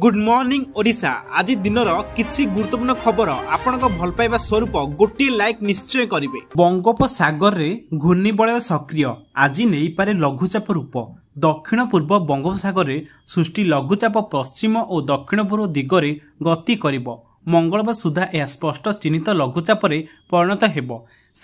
good morning Odisha ଆଜି ଦିନର କିଛି ଗୁରୁତ୍ୱପୂର୍ଣ୍ଣ ଖବର ଆପଣଙ୍କ ଭଲ ପାଇବା ସ୍ୱରୂପ ଗୋଟିଏ ଲାଇକ୍ ନିଶ୍ଚୟ କରିବେ ବଙ୍ଗୋପସାଗରରେ ଘୂର୍ଣ୍ଣିବଳୟ ସକ୍ରିୟ ଆଜି ନେଇପାରେ ଲଘୁଚାପ ରୂପ ଦକ୍ଷିଣ ପୂର୍ବ ବଙ୍ଗୋପସାଗରରେ ସୃଷ୍ଟି ଲଘୁଚାପ ପଶ୍ଚିମ ଓ ଦକ୍ଷିଣ ପୂର୍ବ ଦିଗରେ ଗତି କରିବ ମଙ୍ଗଳବାର ସୁଦ୍ଧା ଏହା ସ୍ପଷ୍ଟ ଚିହ୍ନିତ ଲଘୁଚାପରେ ପରିଣତ ହେବ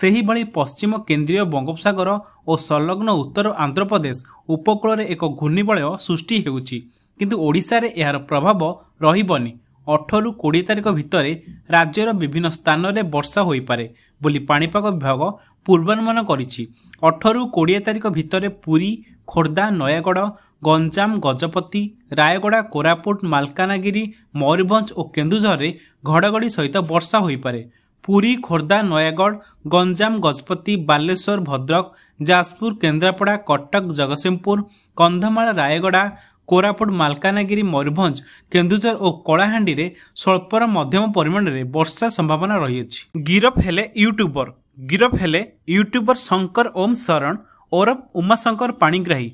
ସେହିଭଳି ପଶ୍ଚିମ କେନ୍ଦ୍ରୀୟ ବଙ୍ଗୋପସାଗର ଓ ସଂଲଗ୍ନ ଉତ୍ତର ଆନ୍ଧ୍ରପ୍ରଦେଶ ଉପକୂଳରେ ଏକ ଘୂର୍ଣ୍ଣିବଳୟ ସୃଷ୍ଟି ହେଉଛି କିନ୍ତୁ ଓଡ଼ିଶାରେ ଏହାର ପ୍ରଭାବ ରହିବନି ଅଠରରୁ କୋଡ଼ିଏ ତାରିଖ ଭିତରେ ରାଜ୍ୟର ବିଭିନ୍ନ ସ୍ଥାନରେ ବର୍ଷା ହୋଇପାରେ ବୋଲି ପାଣିପାଗ ବିଭାଗ ପୂର୍ବାନୁମାନ କରିଛି ଅଠରରୁ କୋଡ଼ିଏ ତାରିଖ ଭିତରେ ପୁରୀ ଖୋର୍ଦ୍ଧା ନୟାଗଡ଼ ଗଞ୍ଜାମ ଗଜପତି ରାୟଗଡ଼ା କୋରାପୁଟ ମାଲକାନଗିରି ମୟୂରଭଞ୍ଜ ଓ କେନ୍ଦୁଝରରେ ଘଡ଼ଘଡ଼ି ସହିତ ବର୍ଷା ହୋଇପାରେ ପୁରୀ ଖୋର୍ଦ୍ଧା ନୟାଗଡ଼ ଗଞ୍ଜାମ ଗଜପତି ବାଲେଶ୍ୱର ଭଦ୍ରକ ଯାଜପୁର କେନ୍ଦ୍ରାପଡ଼ା କଟକ ଜଗତସିଂହପୁର କନ୍ଧମାଳ ରାୟଗଡ଼ା କୋରାପୁଟ ମାଲକାନଗିରି ମୟୂରଭଞ୍ଜ କେନ୍ଦୁଝର ଓ କଳାହାଣ୍ଡିରେ ସ୍ୱଳ୍ପର ମଧ୍ୟମ ପରିମାଣରେ ବର୍ଷା ସମ୍ଭାବନା ରହିଅଛି ଗିରଫ ହେଲେ ୟୁଟ୍ୟୁବର ଗିରଫ ହେଲେ ୟୁଟ୍ୟୁବର ଶଙ୍କର ଓମ୍ ଶରଣ ଓରଫ ଉମାଶଙ୍କର ପାଣିଗ୍ରାହୀ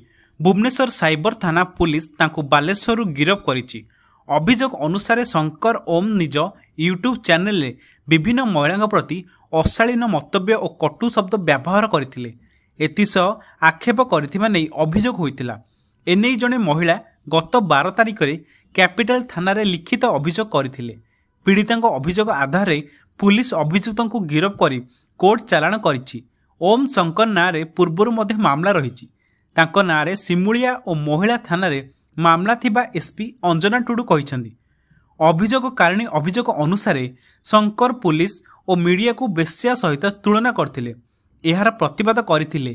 ଭୁବନେଶ୍ୱର ସାଇବର ଥାନା ପୁଲିସ ତାଙ୍କୁ ବାଲେଶ୍ୱରରୁ ଗିରଫ କରିଛି ଅଭିଯୋଗ ଅନୁସାରେ ଶଙ୍କର ଓମ୍ ନିଜ ୟୁଟ୍ୟୁବ ଚ୍ୟାନେଲରେ ବିଭିନ୍ନ ମହିଳାଙ୍କ ପ୍ରତି ଅଶାଳୀନ ମନ୍ତବ୍ୟ ଓ କଟୁ ଶବ୍ଦ ବ୍ୟବହାର କରିଥିଲେ ଏଥିସହ ଆକ୍ଷେପ କରିଥିବା ନେଇ ଅଭିଯୋଗ ହୋଇଥିଲା ଏନେଇ ଜଣେ ମହିଳା ଗତ ବାର ତାରିଖରେ କ୍ୟାପିଟାଲ ଥାନାରେ ଲିଖିତ ଅଭିଯୋଗ କରିଥିଲେ ପୀଡ଼ିତାଙ୍କ ଅଭିଯୋଗ ଆଧାରରେ ପୁଲିସ୍ ଅଭିଯୁକ୍ତଙ୍କୁ ଗିରଫ କରି କୋର୍ଟ ଚାଲାଣ କରିଛି ଓମ୍ ଶଙ୍କର ନାଁରେ ପୂର୍ବରୁ ମଧ୍ୟ ମାମଲା ରହିଛି ତାଙ୍କ ନାଁରେ ସିମୁଳିଆ ଓ ମହିଳା ଥାନାରେ ମାମଲା ଥିବା ଏସ୍ପି ଅଞ୍ଜନା ଟୁଡ଼ୁ କହିଛନ୍ତି ଅଭିଯୋଗକାରିଣୀ ଅଭିଯୋଗ ଅନୁସାରେ ଶଙ୍କର ପୁଲିସ୍ ଓ ମିଡ଼ିଆକୁ ବେଶ୍ୟା ସହିତ ତୁଳନା କରିଥିଲେ ଏହାର ପ୍ରତିବାଦ କରିଥିଲେ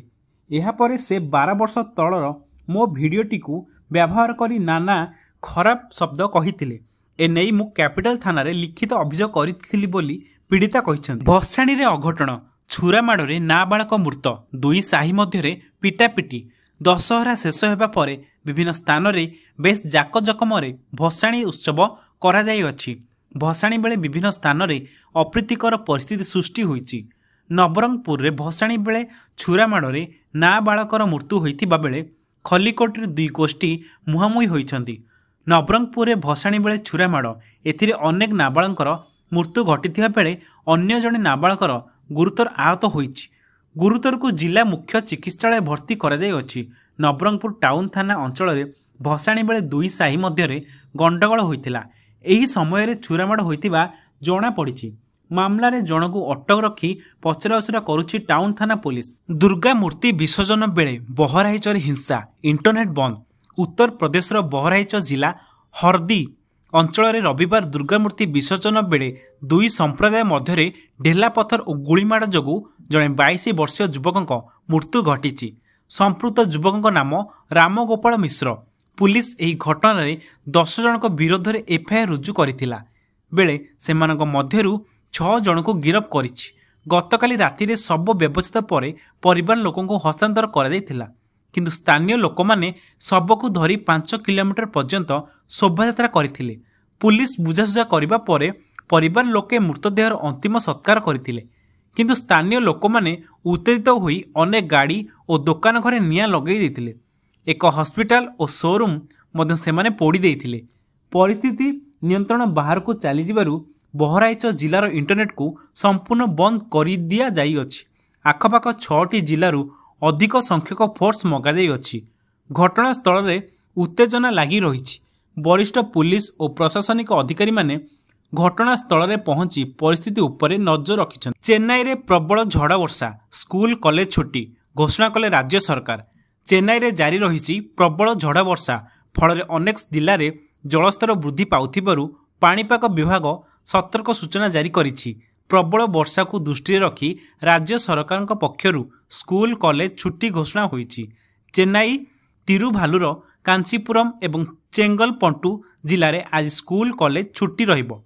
ଏହାପରେ ସେ ବାର ବର୍ଷ ତଳର ମୋ ଭିଡ଼ିଓଟିକୁ ବ୍ୟବହାର କରି ନାନା ଖରାପ ଶବ୍ଦ କହିଥିଲେ ଏନେଇ ମୁଁ କ୍ୟାପିଟାଲ ଥାନାରେ ଲିଖିତ ଅଭିଯୋଗ କରିଥିଲି ବୋଲି ପୀଡ଼ିତା କହିଛନ୍ତି ଭସାଣିରେ ଅଘଟଣ ଛୁରା ମାଡ଼ରେ ନାବାଳକ ମୃତ ଦୁଇ ସାହି ମଧ୍ୟରେ ପିଟାପିଟି ଦଶହରା ଶେଷ ହେବା ପରେ ବିଭିନ୍ନ ସ୍ଥାନରେ ବେଶ୍ ଜାକଜକମରେ ଭସାଣି ଉତ୍ସବ କରାଯାଇଅଛି ଭସାଣି ବେଳେ ବିଭିନ୍ନ ସ୍ଥାନରେ ଅପ୍ରୀତିକର ପରିସ୍ଥିତି ସୃଷ୍ଟି ହୋଇଛି ନବରଙ୍ଗପୁରରେ ଭସାଣି ବେଳେ ଛୁରାମାଡ଼ରେ ନାବାଳକର ମୃତ୍ୟୁ ହୋଇଥିବା ବେଳେ ଖଲିକୋଟରେ ଦୁଇ ଗୋଷ୍ଠୀ ମୁହାଁମୁହିଁ ହୋଇଛନ୍ତି ନବରଙ୍ଗପୁରରେ ଭସାଣୀ ବେଳେ ଛୁରାମାଡ଼ ଏଥିରେ ଅନେକ ନାବାଳଙ୍କର ମୃତ୍ୟୁ ଘଟିଥିବା ବେଳେ ଅନ୍ୟ ଜଣେ ନାବାଳକର ଗୁରୁତର ଆହତ ହୋଇଛି ଗୁରୁତରକୁ ଜିଲ୍ଲା ମୁଖ୍ୟ ଚିକିତ୍ସାଳୟ ଭର୍ତ୍ତି କରାଯାଇଅଛି ନବରଙ୍ଗପୁର ଟାଉନ୍ ଥାନା ଅଞ୍ଚଳରେ ଭସାଣୀ ବେଳେ ଦୁଇ ସାହି ମଧ୍ୟରେ ଗଣ୍ଡଗୋଳ ହୋଇଥିଲା ଏହି ସମୟରେ ଛୁରାମାଡ଼ ହୋଇଥିବା ଜଣାପଡ଼ିଛି ମାମଲାରେ ଜଣକୁ ଅଟକ ରଖି ପଚରାଉଚରା କରୁଛି ଟାଉନ ଥାନା ପୋଲିସ ଦୁର୍ଗା ମୂର୍ତ୍ତି ବିସର୍ଜନ ବେଳେ ବହରାଇଚରେ ହିଂସା ଇଣ୍ଟରନେଟ୍ ବନ୍ଦ ଉତ୍ତରପ୍ରଦେଶର ବହରାଇଚ ଜିଲ୍ଲା ହର୍ଦି ଅଞ୍ଚଳରେ ରବିବାର ଦୁର୍ଗାମୂର୍ତ୍ତି ବିସର୍ଜନ ବେଳେ ଦୁଇ ସମ୍ପ୍ରଦାୟ ମଧ୍ୟରେ ଢେଲା ପଥର ଓ ଗୁଳିମାଡ଼ ଯୋଗୁଁ ଜଣେ ବାଇଶ ବର୍ଷୀୟ ଯୁବକଙ୍କ ମୃତ୍ୟୁ ଘଟିଛି ସମ୍ପୃକ୍ତ ଯୁବକଙ୍କ ନାମ ରାମଗୋପାଳ ମିଶ୍ର ପୁଲିସ୍ ଏହି ଘଟଣାରେ ଦଶ ଜଣଙ୍କ ବିରୋଧରେ ଏଫ୍ଆଇଆର୍ ରୁଜୁ କରିଥିଲା ବେଳେ ସେମାନଙ୍କ ମଧ୍ୟରୁ ଛଅ ଜଣଙ୍କୁ ଗିରଫ କରିଛି ଗତକାଲି ରାତିରେ ଶବ ବ୍ୟବଚ୍ଛେଦ ପରେ ପରିବାର ଲୋକଙ୍କୁ ହସ୍ତାନ୍ତର କରାଯାଇଥିଲା କିନ୍ତୁ ସ୍ଥାନୀୟ ଲୋକମାନେ ଶବକୁ ଧରି ପାଞ୍ଚ କିଲୋମିଟର ପର୍ଯ୍ୟନ୍ତ ଶୋଭାଯାତ୍ରା କରିଥିଲେ ପୁଲିସ ବୁଝାସୁଝା କରିବା ପରେ ପରିବାର ଲୋକେ ମୃତଦେହର ଅନ୍ତିମ ସତ୍କାର କରିଥିଲେ କିନ୍ତୁ ସ୍ଥାନୀୟ ଲୋକମାନେ ଉତ୍ତେଜିତ ହୋଇ ଅନେକ ଗାଡ଼ି ଓ ଦୋକାନ ଘରେ ନିଆଁ ଲଗାଇ ଦେଇଥିଲେ ଏକ ହସ୍ପିଟାଲ ଓ ସୋରୁମ୍ ମଧ୍ୟ ସେମାନେ ପୋଡ଼ି ଦେଇଥିଲେ ପରିସ୍ଥିତି ନିୟନ୍ତ୍ରଣ ବାହାରକୁ ଚାଲିଯିବାରୁ ବହରାଇଚ ଜିଲ୍ଲାର ଇଣ୍ଟରନେଟ୍କୁ ସମ୍ପୂର୍ଣ୍ଣ ବନ୍ଦ କରିଦିଆଯାଇଅଛି ଆଖପାଖ ଛଅଟି ଜିଲ୍ଲାରୁ ଅଧିକ ସଂଖ୍ୟକ ଫୋର୍ସ ମଗାଯାଇଅଛି ଘଟଣାସ୍ଥଳରେ ଉତ୍ତେଜନା ଲାଗି ରହିଛି ବରିଷ୍ଠ ପୁଲିସ୍ ଓ ପ୍ରଶାସନିକ ଅଧିକାରୀମାନେ ଘଟଣାସ୍ଥଳରେ ପହଞ୍ଚି ପରିସ୍ଥିତି ଉପରେ ନଜର ରଖିଛନ୍ତି ଚେନ୍ନାଇରେ ପ୍ରବଳ ଝଡ଼ ବର୍ଷା ସ୍କୁଲ କଲେଜ ଛୁଟି ଘୋଷଣା କଲେ ରାଜ୍ୟ ସରକାର ଚେନ୍ନାଇରେ ଜାରି ରହିଛି ପ୍ରବଳ ଝଡ଼ ବର୍ଷା ଫଳରେ ଅନେକ ଜିଲ୍ଲାରେ ଜଳସ୍ତର ବୃଦ୍ଧି ପାଉଥିବାରୁ ପାଣିପାଗ ବିଭାଗ ସତର୍କ ସୂଚନା ଜାରି କରିଛି ପ୍ରବଳ ବର୍ଷାକୁ ଦୃଷ୍ଟିରେ ରଖି ରାଜ୍ୟ ସରକାରଙ୍କ ପକ୍ଷରୁ ସ୍କୁଲ କଲେଜ ଛୁଟି ଘୋଷଣା ହୋଇଛି ଚେନ୍ନାଇ ତିରୁଭାଲୁର କାଞ୍ଚିପୁରମ୍ ଏବଂ ଚେଙ୍ଗଲପଟୁ ଜିଲ୍ଲାରେ ଆଜି ସ୍କୁଲ କଲେଜ ଛୁଟି ରହିବ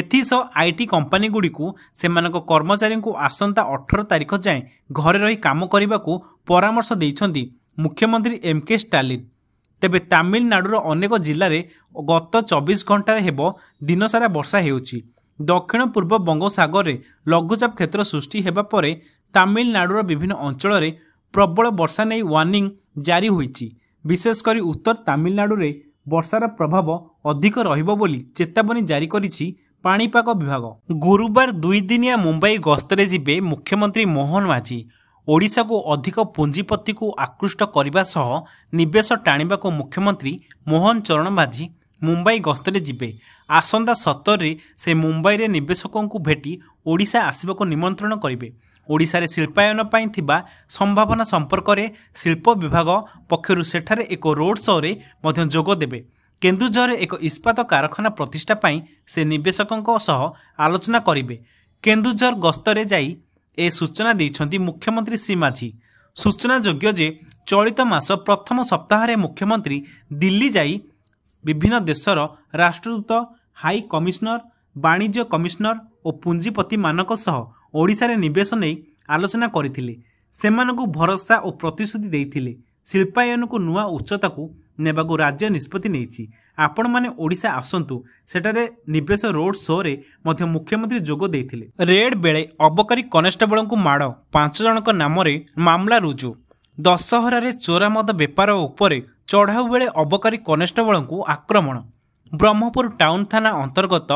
ଏଥିସହ ଆଇଟି କମ୍ପାନୀଗୁଡ଼ିକୁ ସେମାନଙ୍କ କର୍ମଚାରୀଙ୍କୁ ଆସନ୍ତା ଅଠର ତାରିଖ ଯାଏଁ ଘରେ ରହି କାମ କରିବାକୁ ପରାମର୍ଶ ଦେଇଛନ୍ତି ମୁଖ୍ୟମନ୍ତ୍ରୀ ଏମ୍ କେ ଷ୍ଟାଲିନ୍ ତେବେ ତାମିଲନାଡୁର ଅନେକ ଜିଲ୍ଲାରେ ଗତ ଚବିଶ ଘଣ୍ଟାରେ ହେବ ଦିନସାରା ବର୍ଷା ହେଉଛି ଦକ୍ଷିଣ ପୂର୍ବ ବଙ୍ଗୋସାଗରରେ ଲଘୁଚାପ କ୍ଷେତ୍ର ସୃଷ୍ଟି ହେବା ପରେ ତାମିଲନାଡୁର ବିଭିନ୍ନ ଅଞ୍ଚଳରେ ପ୍ରବଳ ବର୍ଷା ନେଇ ୱାର୍ଣ୍ଣିଂ ଜାରି ହୋଇଛି ବିଶେଷ କରି ଉତ୍ତର ତାମିଲନାଡୁରେ ବର୍ଷାର ପ୍ରଭାବ ଅଧିକ ରହିବ ବୋଲି ଚେତାବନୀ ଜାରି କରିଛି ପାଣିପାଗ ବିଭାଗ ଗୁରୁବାର ଦୁଇଦିନିଆ ମୁମ୍ବାଇ ଗସ୍ତରେ ଯିବେ ମୁଖ୍ୟମନ୍ତ୍ରୀ ମୋହନ ମାଝୀ ଓଡ଼ିଶାକୁ ଅଧିକ ପୁଞ୍ଜିପତିକୁ ଆକୃଷ୍ଟ କରିବା ସହ ନିବେଶ ଟାଣିବାକୁ ମୁଖ୍ୟମନ୍ତ୍ରୀ ମୋହନ ଚରଣ ମାଝୀ ମୁମ୍ବାଇ ଗସ୍ତରେ ଯିବେ ଆସନ୍ତା ସତରରେ ସେ ମୁମ୍ବାଇରେ ନିବେଶକଙ୍କୁ ଭେଟି ଓଡ଼ିଶା ଆସିବାକୁ ନିମନ୍ତ୍ରଣ କରିବେ ଓଡ଼ିଶାରେ ଶିଳ୍ପାୟନ ପାଇଁ ଥିବା ସମ୍ଭାବନା ସମ୍ପର୍କରେ ଶିଳ୍ପ ବିଭାଗ ପକ୍ଷରୁ ସେଠାରେ ଏକ ରୋଡ୍ ଶୋରେ ମଧ୍ୟ ଯୋଗ ଦେବେ କେନ୍ଦୁଝରରେ ଏକ ଇସ୍ପାତ କାରଖାନା ପ୍ରତିଷ୍ଠା ପାଇଁ ସେ ନିବେଶକଙ୍କ ସହ ଆଲୋଚନା କରିବେ କେନ୍ଦୁଝର ଗସ୍ତରେ ଯାଇ ଏ ସୂଚନା ଦେଇଛନ୍ତି ମୁଖ୍ୟମନ୍ତ୍ରୀ ଶ୍ରୀ ମାଝି ସୂଚନାଯୋଗ୍ୟ ଯେ ଚଳିତ ମାସ ପ୍ରଥମ ସପ୍ତାହରେ ମୁଖ୍ୟମନ୍ତ୍ରୀ ଦିଲ୍ଲୀ ଯାଇ ବିଭିନ୍ନ ଦେଶର ରାଷ୍ଟ୍ରଦୂତ ହାଇ କମିଶନର ବାଣିଜ୍ୟ କମିଶନର ଓ ପୁଞ୍ଜିପତିମାନଙ୍କ ସହ ଓଡ଼ିଶାରେ ନିବେଶ ନେଇ ଆଲୋଚନା କରିଥିଲେ ସେମାନଙ୍କୁ ଭରସା ଓ ପ୍ରତିଶ୍ରୁତି ଦେଇଥିଲେ ଶିଳ୍ପାୟନକୁ ନୂଆ ଉଚ୍ଚତାକୁ ନେବାକୁ ରାଜ୍ୟ ନିଷ୍ପତ୍ତି ନେଇଛି ଆପଣମାନେ ଓଡ଼ିଶା ଆସନ୍ତୁ ସେଠାରେ ନିବେଶ ରୋଡ୍ ଶୋରେ ମଧ୍ୟ ମୁଖ୍ୟମନ୍ତ୍ରୀ ଯୋଗ ଦେଇଥିଲେ ରେଡ୍ ବେଳେ ଅବକାରୀ କନେଷ୍ଟବଳଙ୍କୁ ମାଡ଼ ପାଞ୍ଚ ଜଣଙ୍କ ନାମରେ ମାମଲା ରୁଜୁ ଦଶହରାରେ ଚୋରା ମଦ ବେପାର ଉପରେ ଚଢ଼ାଉ ବେଳେ ଅବକାରୀ କନେଷ୍ଟବଳଙ୍କୁ ଆକ୍ରମଣ ବ୍ରହ୍ମପୁର ଟାଉନ୍ ଥାନା ଅନ୍ତର୍ଗତ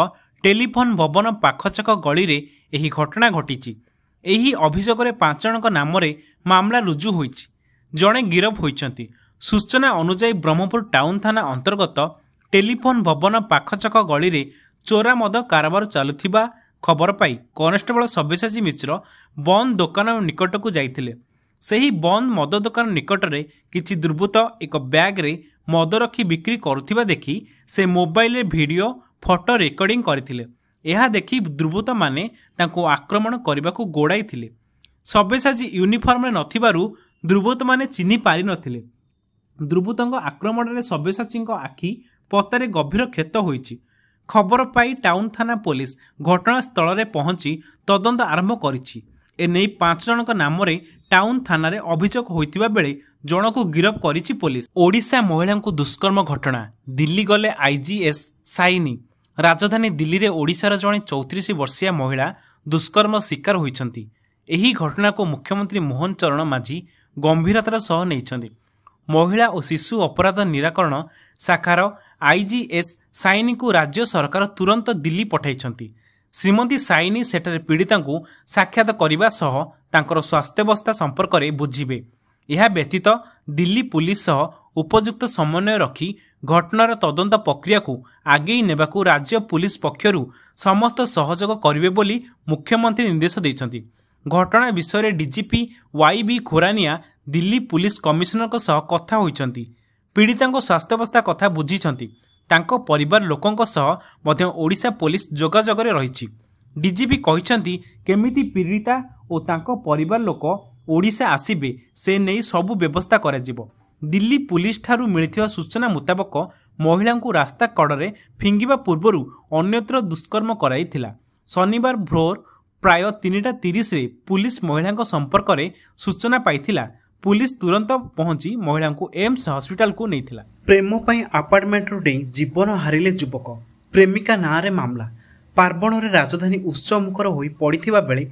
ଟେଲିଫୋନ୍ ଭବନ ପାଖଛକ ଗଳିରେ ଏହି ଘଟଣା ଘଟିଛି ଏହି ଅଭିଯୋଗରେ ପାଞ୍ଚ ଜଣଙ୍କ ନାମରେ ମାମଲା ରୁଜୁ ହୋଇଛି ଜଣେ ଗିରଫ ହୋଇଛନ୍ତି ସୂଚନା ଅନୁଯାୟୀ ବ୍ରହ୍ମପୁର ଟାଉନ୍ ଥାନା ଅନ୍ତର୍ଗତ ଟେଲିଫୋନ୍ ଭବନ ପାଖଛକ ଗଳିରେ ଚୋରା ମଦ କାରବାର ଚାଲୁଥିବା ଖବର ପାଇ କନେଷ୍ଟବଳ ସବ୍ୟସାଚୀ ମିଶ୍ର ବନ୍ଦ ଦୋକାନ ନିକଟକୁ ଯାଇଥିଲେ ସେହି ବନ୍ଦ ମଦ ଦୋକାନ ନିକଟରେ କିଛି ଦୁର୍ବୃତ୍ତ ଏକ ବ୍ୟାଗ୍ରେ ମଦ ରଖି ବିକ୍ରି କରୁଥିବା ଦେଖି ସେ ମୋବାଇଲରେ ଭିଡ଼ିଓ ଫଟୋ ରେକର୍ଡିଂ କରିଥିଲେ ଏହା ଦେଖି ଦୁର୍ବୃତ୍ତମାନେ ତାଙ୍କୁ ଆକ୍ରମଣ କରିବାକୁ ଗୋଡ଼ାଇଥିଲେ ସବ୍ୟସାଚୀ ୟୁନିଫର୍ମରେ ନଥିବାରୁ ଦୁର୍ବୃତ୍ତମାନେ ଚିହ୍ନି ପାରିନଥିଲେ ଦୁର୍ବୃତ୍ତଙ୍କ ଆକ୍ରମଣରେ ସବ୍ୟସାଚୀଙ୍କ ଆଖି ପତାରେ ଗଭୀର କ୍ଷତ ହୋଇଛି ଖବର ପାଇ ଟାଉନ ଥାନା ପୋଲିସ ଘଟଣାସ୍ଥଳରେ ପହଞ୍ଚି ତଦନ୍ତ ଆରମ୍ଭ କରିଛି ଏ ନେଇ ପାଞ୍ଚ ଜଣଙ୍କ ନାମରେ ଟାଉନ ଥାନାରେ ଅଭିଯୋଗ ହୋଇଥିବା ବେଳେ ଜଣକୁ ଗିରଫ କରିଛି ପୋଲିସ ଓଡ଼ିଶା ମହିଳାଙ୍କୁ ଦୁଷ୍କର୍ମ ଘଟଣା ଦିଲ୍ଲୀ ଗଲେ ଆଇଜିଏସ୍ ସାଇନି ରାଜଧାନୀ ଦିଲ୍ଲୀରେ ଓଡ଼ିଶାର ଜଣେ ଚଉତିରିଶ ବର୍ଷିଆ ମହିଳା ଦୁଷ୍କର୍ମ ଶିକାର ହୋଇଛନ୍ତି ଏହି ଘଟଣାକୁ ମୁଖ୍ୟମନ୍ତ୍ରୀ ମୋହନ ଚରଣ ମାଝି ଗମ୍ଭୀରତାର ସହ ନେଇଛନ୍ତି ମହିଳା ଓ ଶିଶୁ ଅପରାଧ ନିରାକରଣ ଶାଖାର ଆଇଜିଏସ୍ ସାଇନିଙ୍କୁ ରାଜ୍ୟ ସରକାର ତୁରନ୍ତ ଦିଲ୍ଲୀ ପଠାଇଛନ୍ତି ଶ୍ରୀମତୀ ସାଇନି ସେଠାରେ ପୀଡ଼ିତାଙ୍କୁ ସାକ୍ଷାତ କରିବା ସହ ତାଙ୍କର ସ୍ୱାସ୍ଥ୍ୟାବସ୍ଥା ସମ୍ପର୍କରେ ବୁଝିବେ ଏହା ବ୍ୟତୀତ ଦିଲ୍ଲୀ ପୁଲିସ୍ ସହ ଉପଯୁକ୍ତ ସମନ୍ୱୟ ରଖି ଘଟଣାର ତଦନ୍ତ ପ୍ରକ୍ରିୟାକୁ ଆଗେଇ ନେବାକୁ ରାଜ୍ୟ ପୁଲିସ୍ ପକ୍ଷରୁ ସମସ୍ତ ସହଯୋଗ କରିବେ ବୋଲି ମୁଖ୍ୟମନ୍ତ୍ରୀ ନିର୍ଦ୍ଦେଶ ଦେଇଛନ୍ତି ଘଟଣା ବିଷୟରେ DGP Y Khurania Delhi police କମିଶନରଙ୍କ ସହ କଥା ହୋଇଛନ୍ତି ପୀଡ଼ିତାଙ୍କ ସ୍ୱାସ୍ଥ୍ୟାବସ୍ଥା କଥା ବୁଝିଛନ୍ତି ତାଙ୍କ ପରିବାର ଲୋକଙ୍କ ସହ ମଧ୍ୟ ଓଡ଼ିଶା ପୋଲିସ ଯୋଗାଯୋଗରେ ରହିଛି ଡିଜିପି କହିଛନ୍ତି କେମିତି ପୀଡ଼ିତା ଓ ତାଙ୍କ ପରିବାର ଲୋକ ଓଡ଼ିଶା ଆସିବେ ସେ ନେଇ ସବୁ ବ୍ୟବସ୍ଥା କରାଯିବ ଦିଲ୍ଲୀ ପୁଲିସଠାରୁ ମିଳିଥିବା ସୂଚନା ମୁତାବକ ମହିଳାଙ୍କୁ ରାସ୍ତା କଡ଼ରେ ଫିଙ୍ଗିବା ପୂର୍ବରୁ ଅନ୍ୟତ୍ର ଦୁଷ୍କର୍ମ କରାଇଥିଲା ଶନିବାର ଭୋର ପ୍ରାୟ ତିନିଟା ତିରିଶରେ ପୁଲିସ ମହିଳାଙ୍କ ସମ୍ପର୍କରେ ସୂଚନା ପାଇଥିଲା ପୁଲିସ୍ ତୁରନ୍ତ ପହଞ୍ଚି ମହିଳାଙ୍କୁ ଏମ୍ସ ହସ୍ପିଟାଲକୁ ନେଇଥିଲା ପ୍ରେମ ପାଇଁ ଆପାର୍ଟମେଣ୍ଟରୁ ଡେଇଁ ଜୀବନ ହାରିଲେ ଯୁବକ ପ୍ରେମିକା ନାଁରେ ମାମଲା ପାର୍ବଣରେ ରାଜଧାନୀ ଉତ୍ସମୁଖର ହୋଇ ପଡ଼ିଥିବା ବେଳେ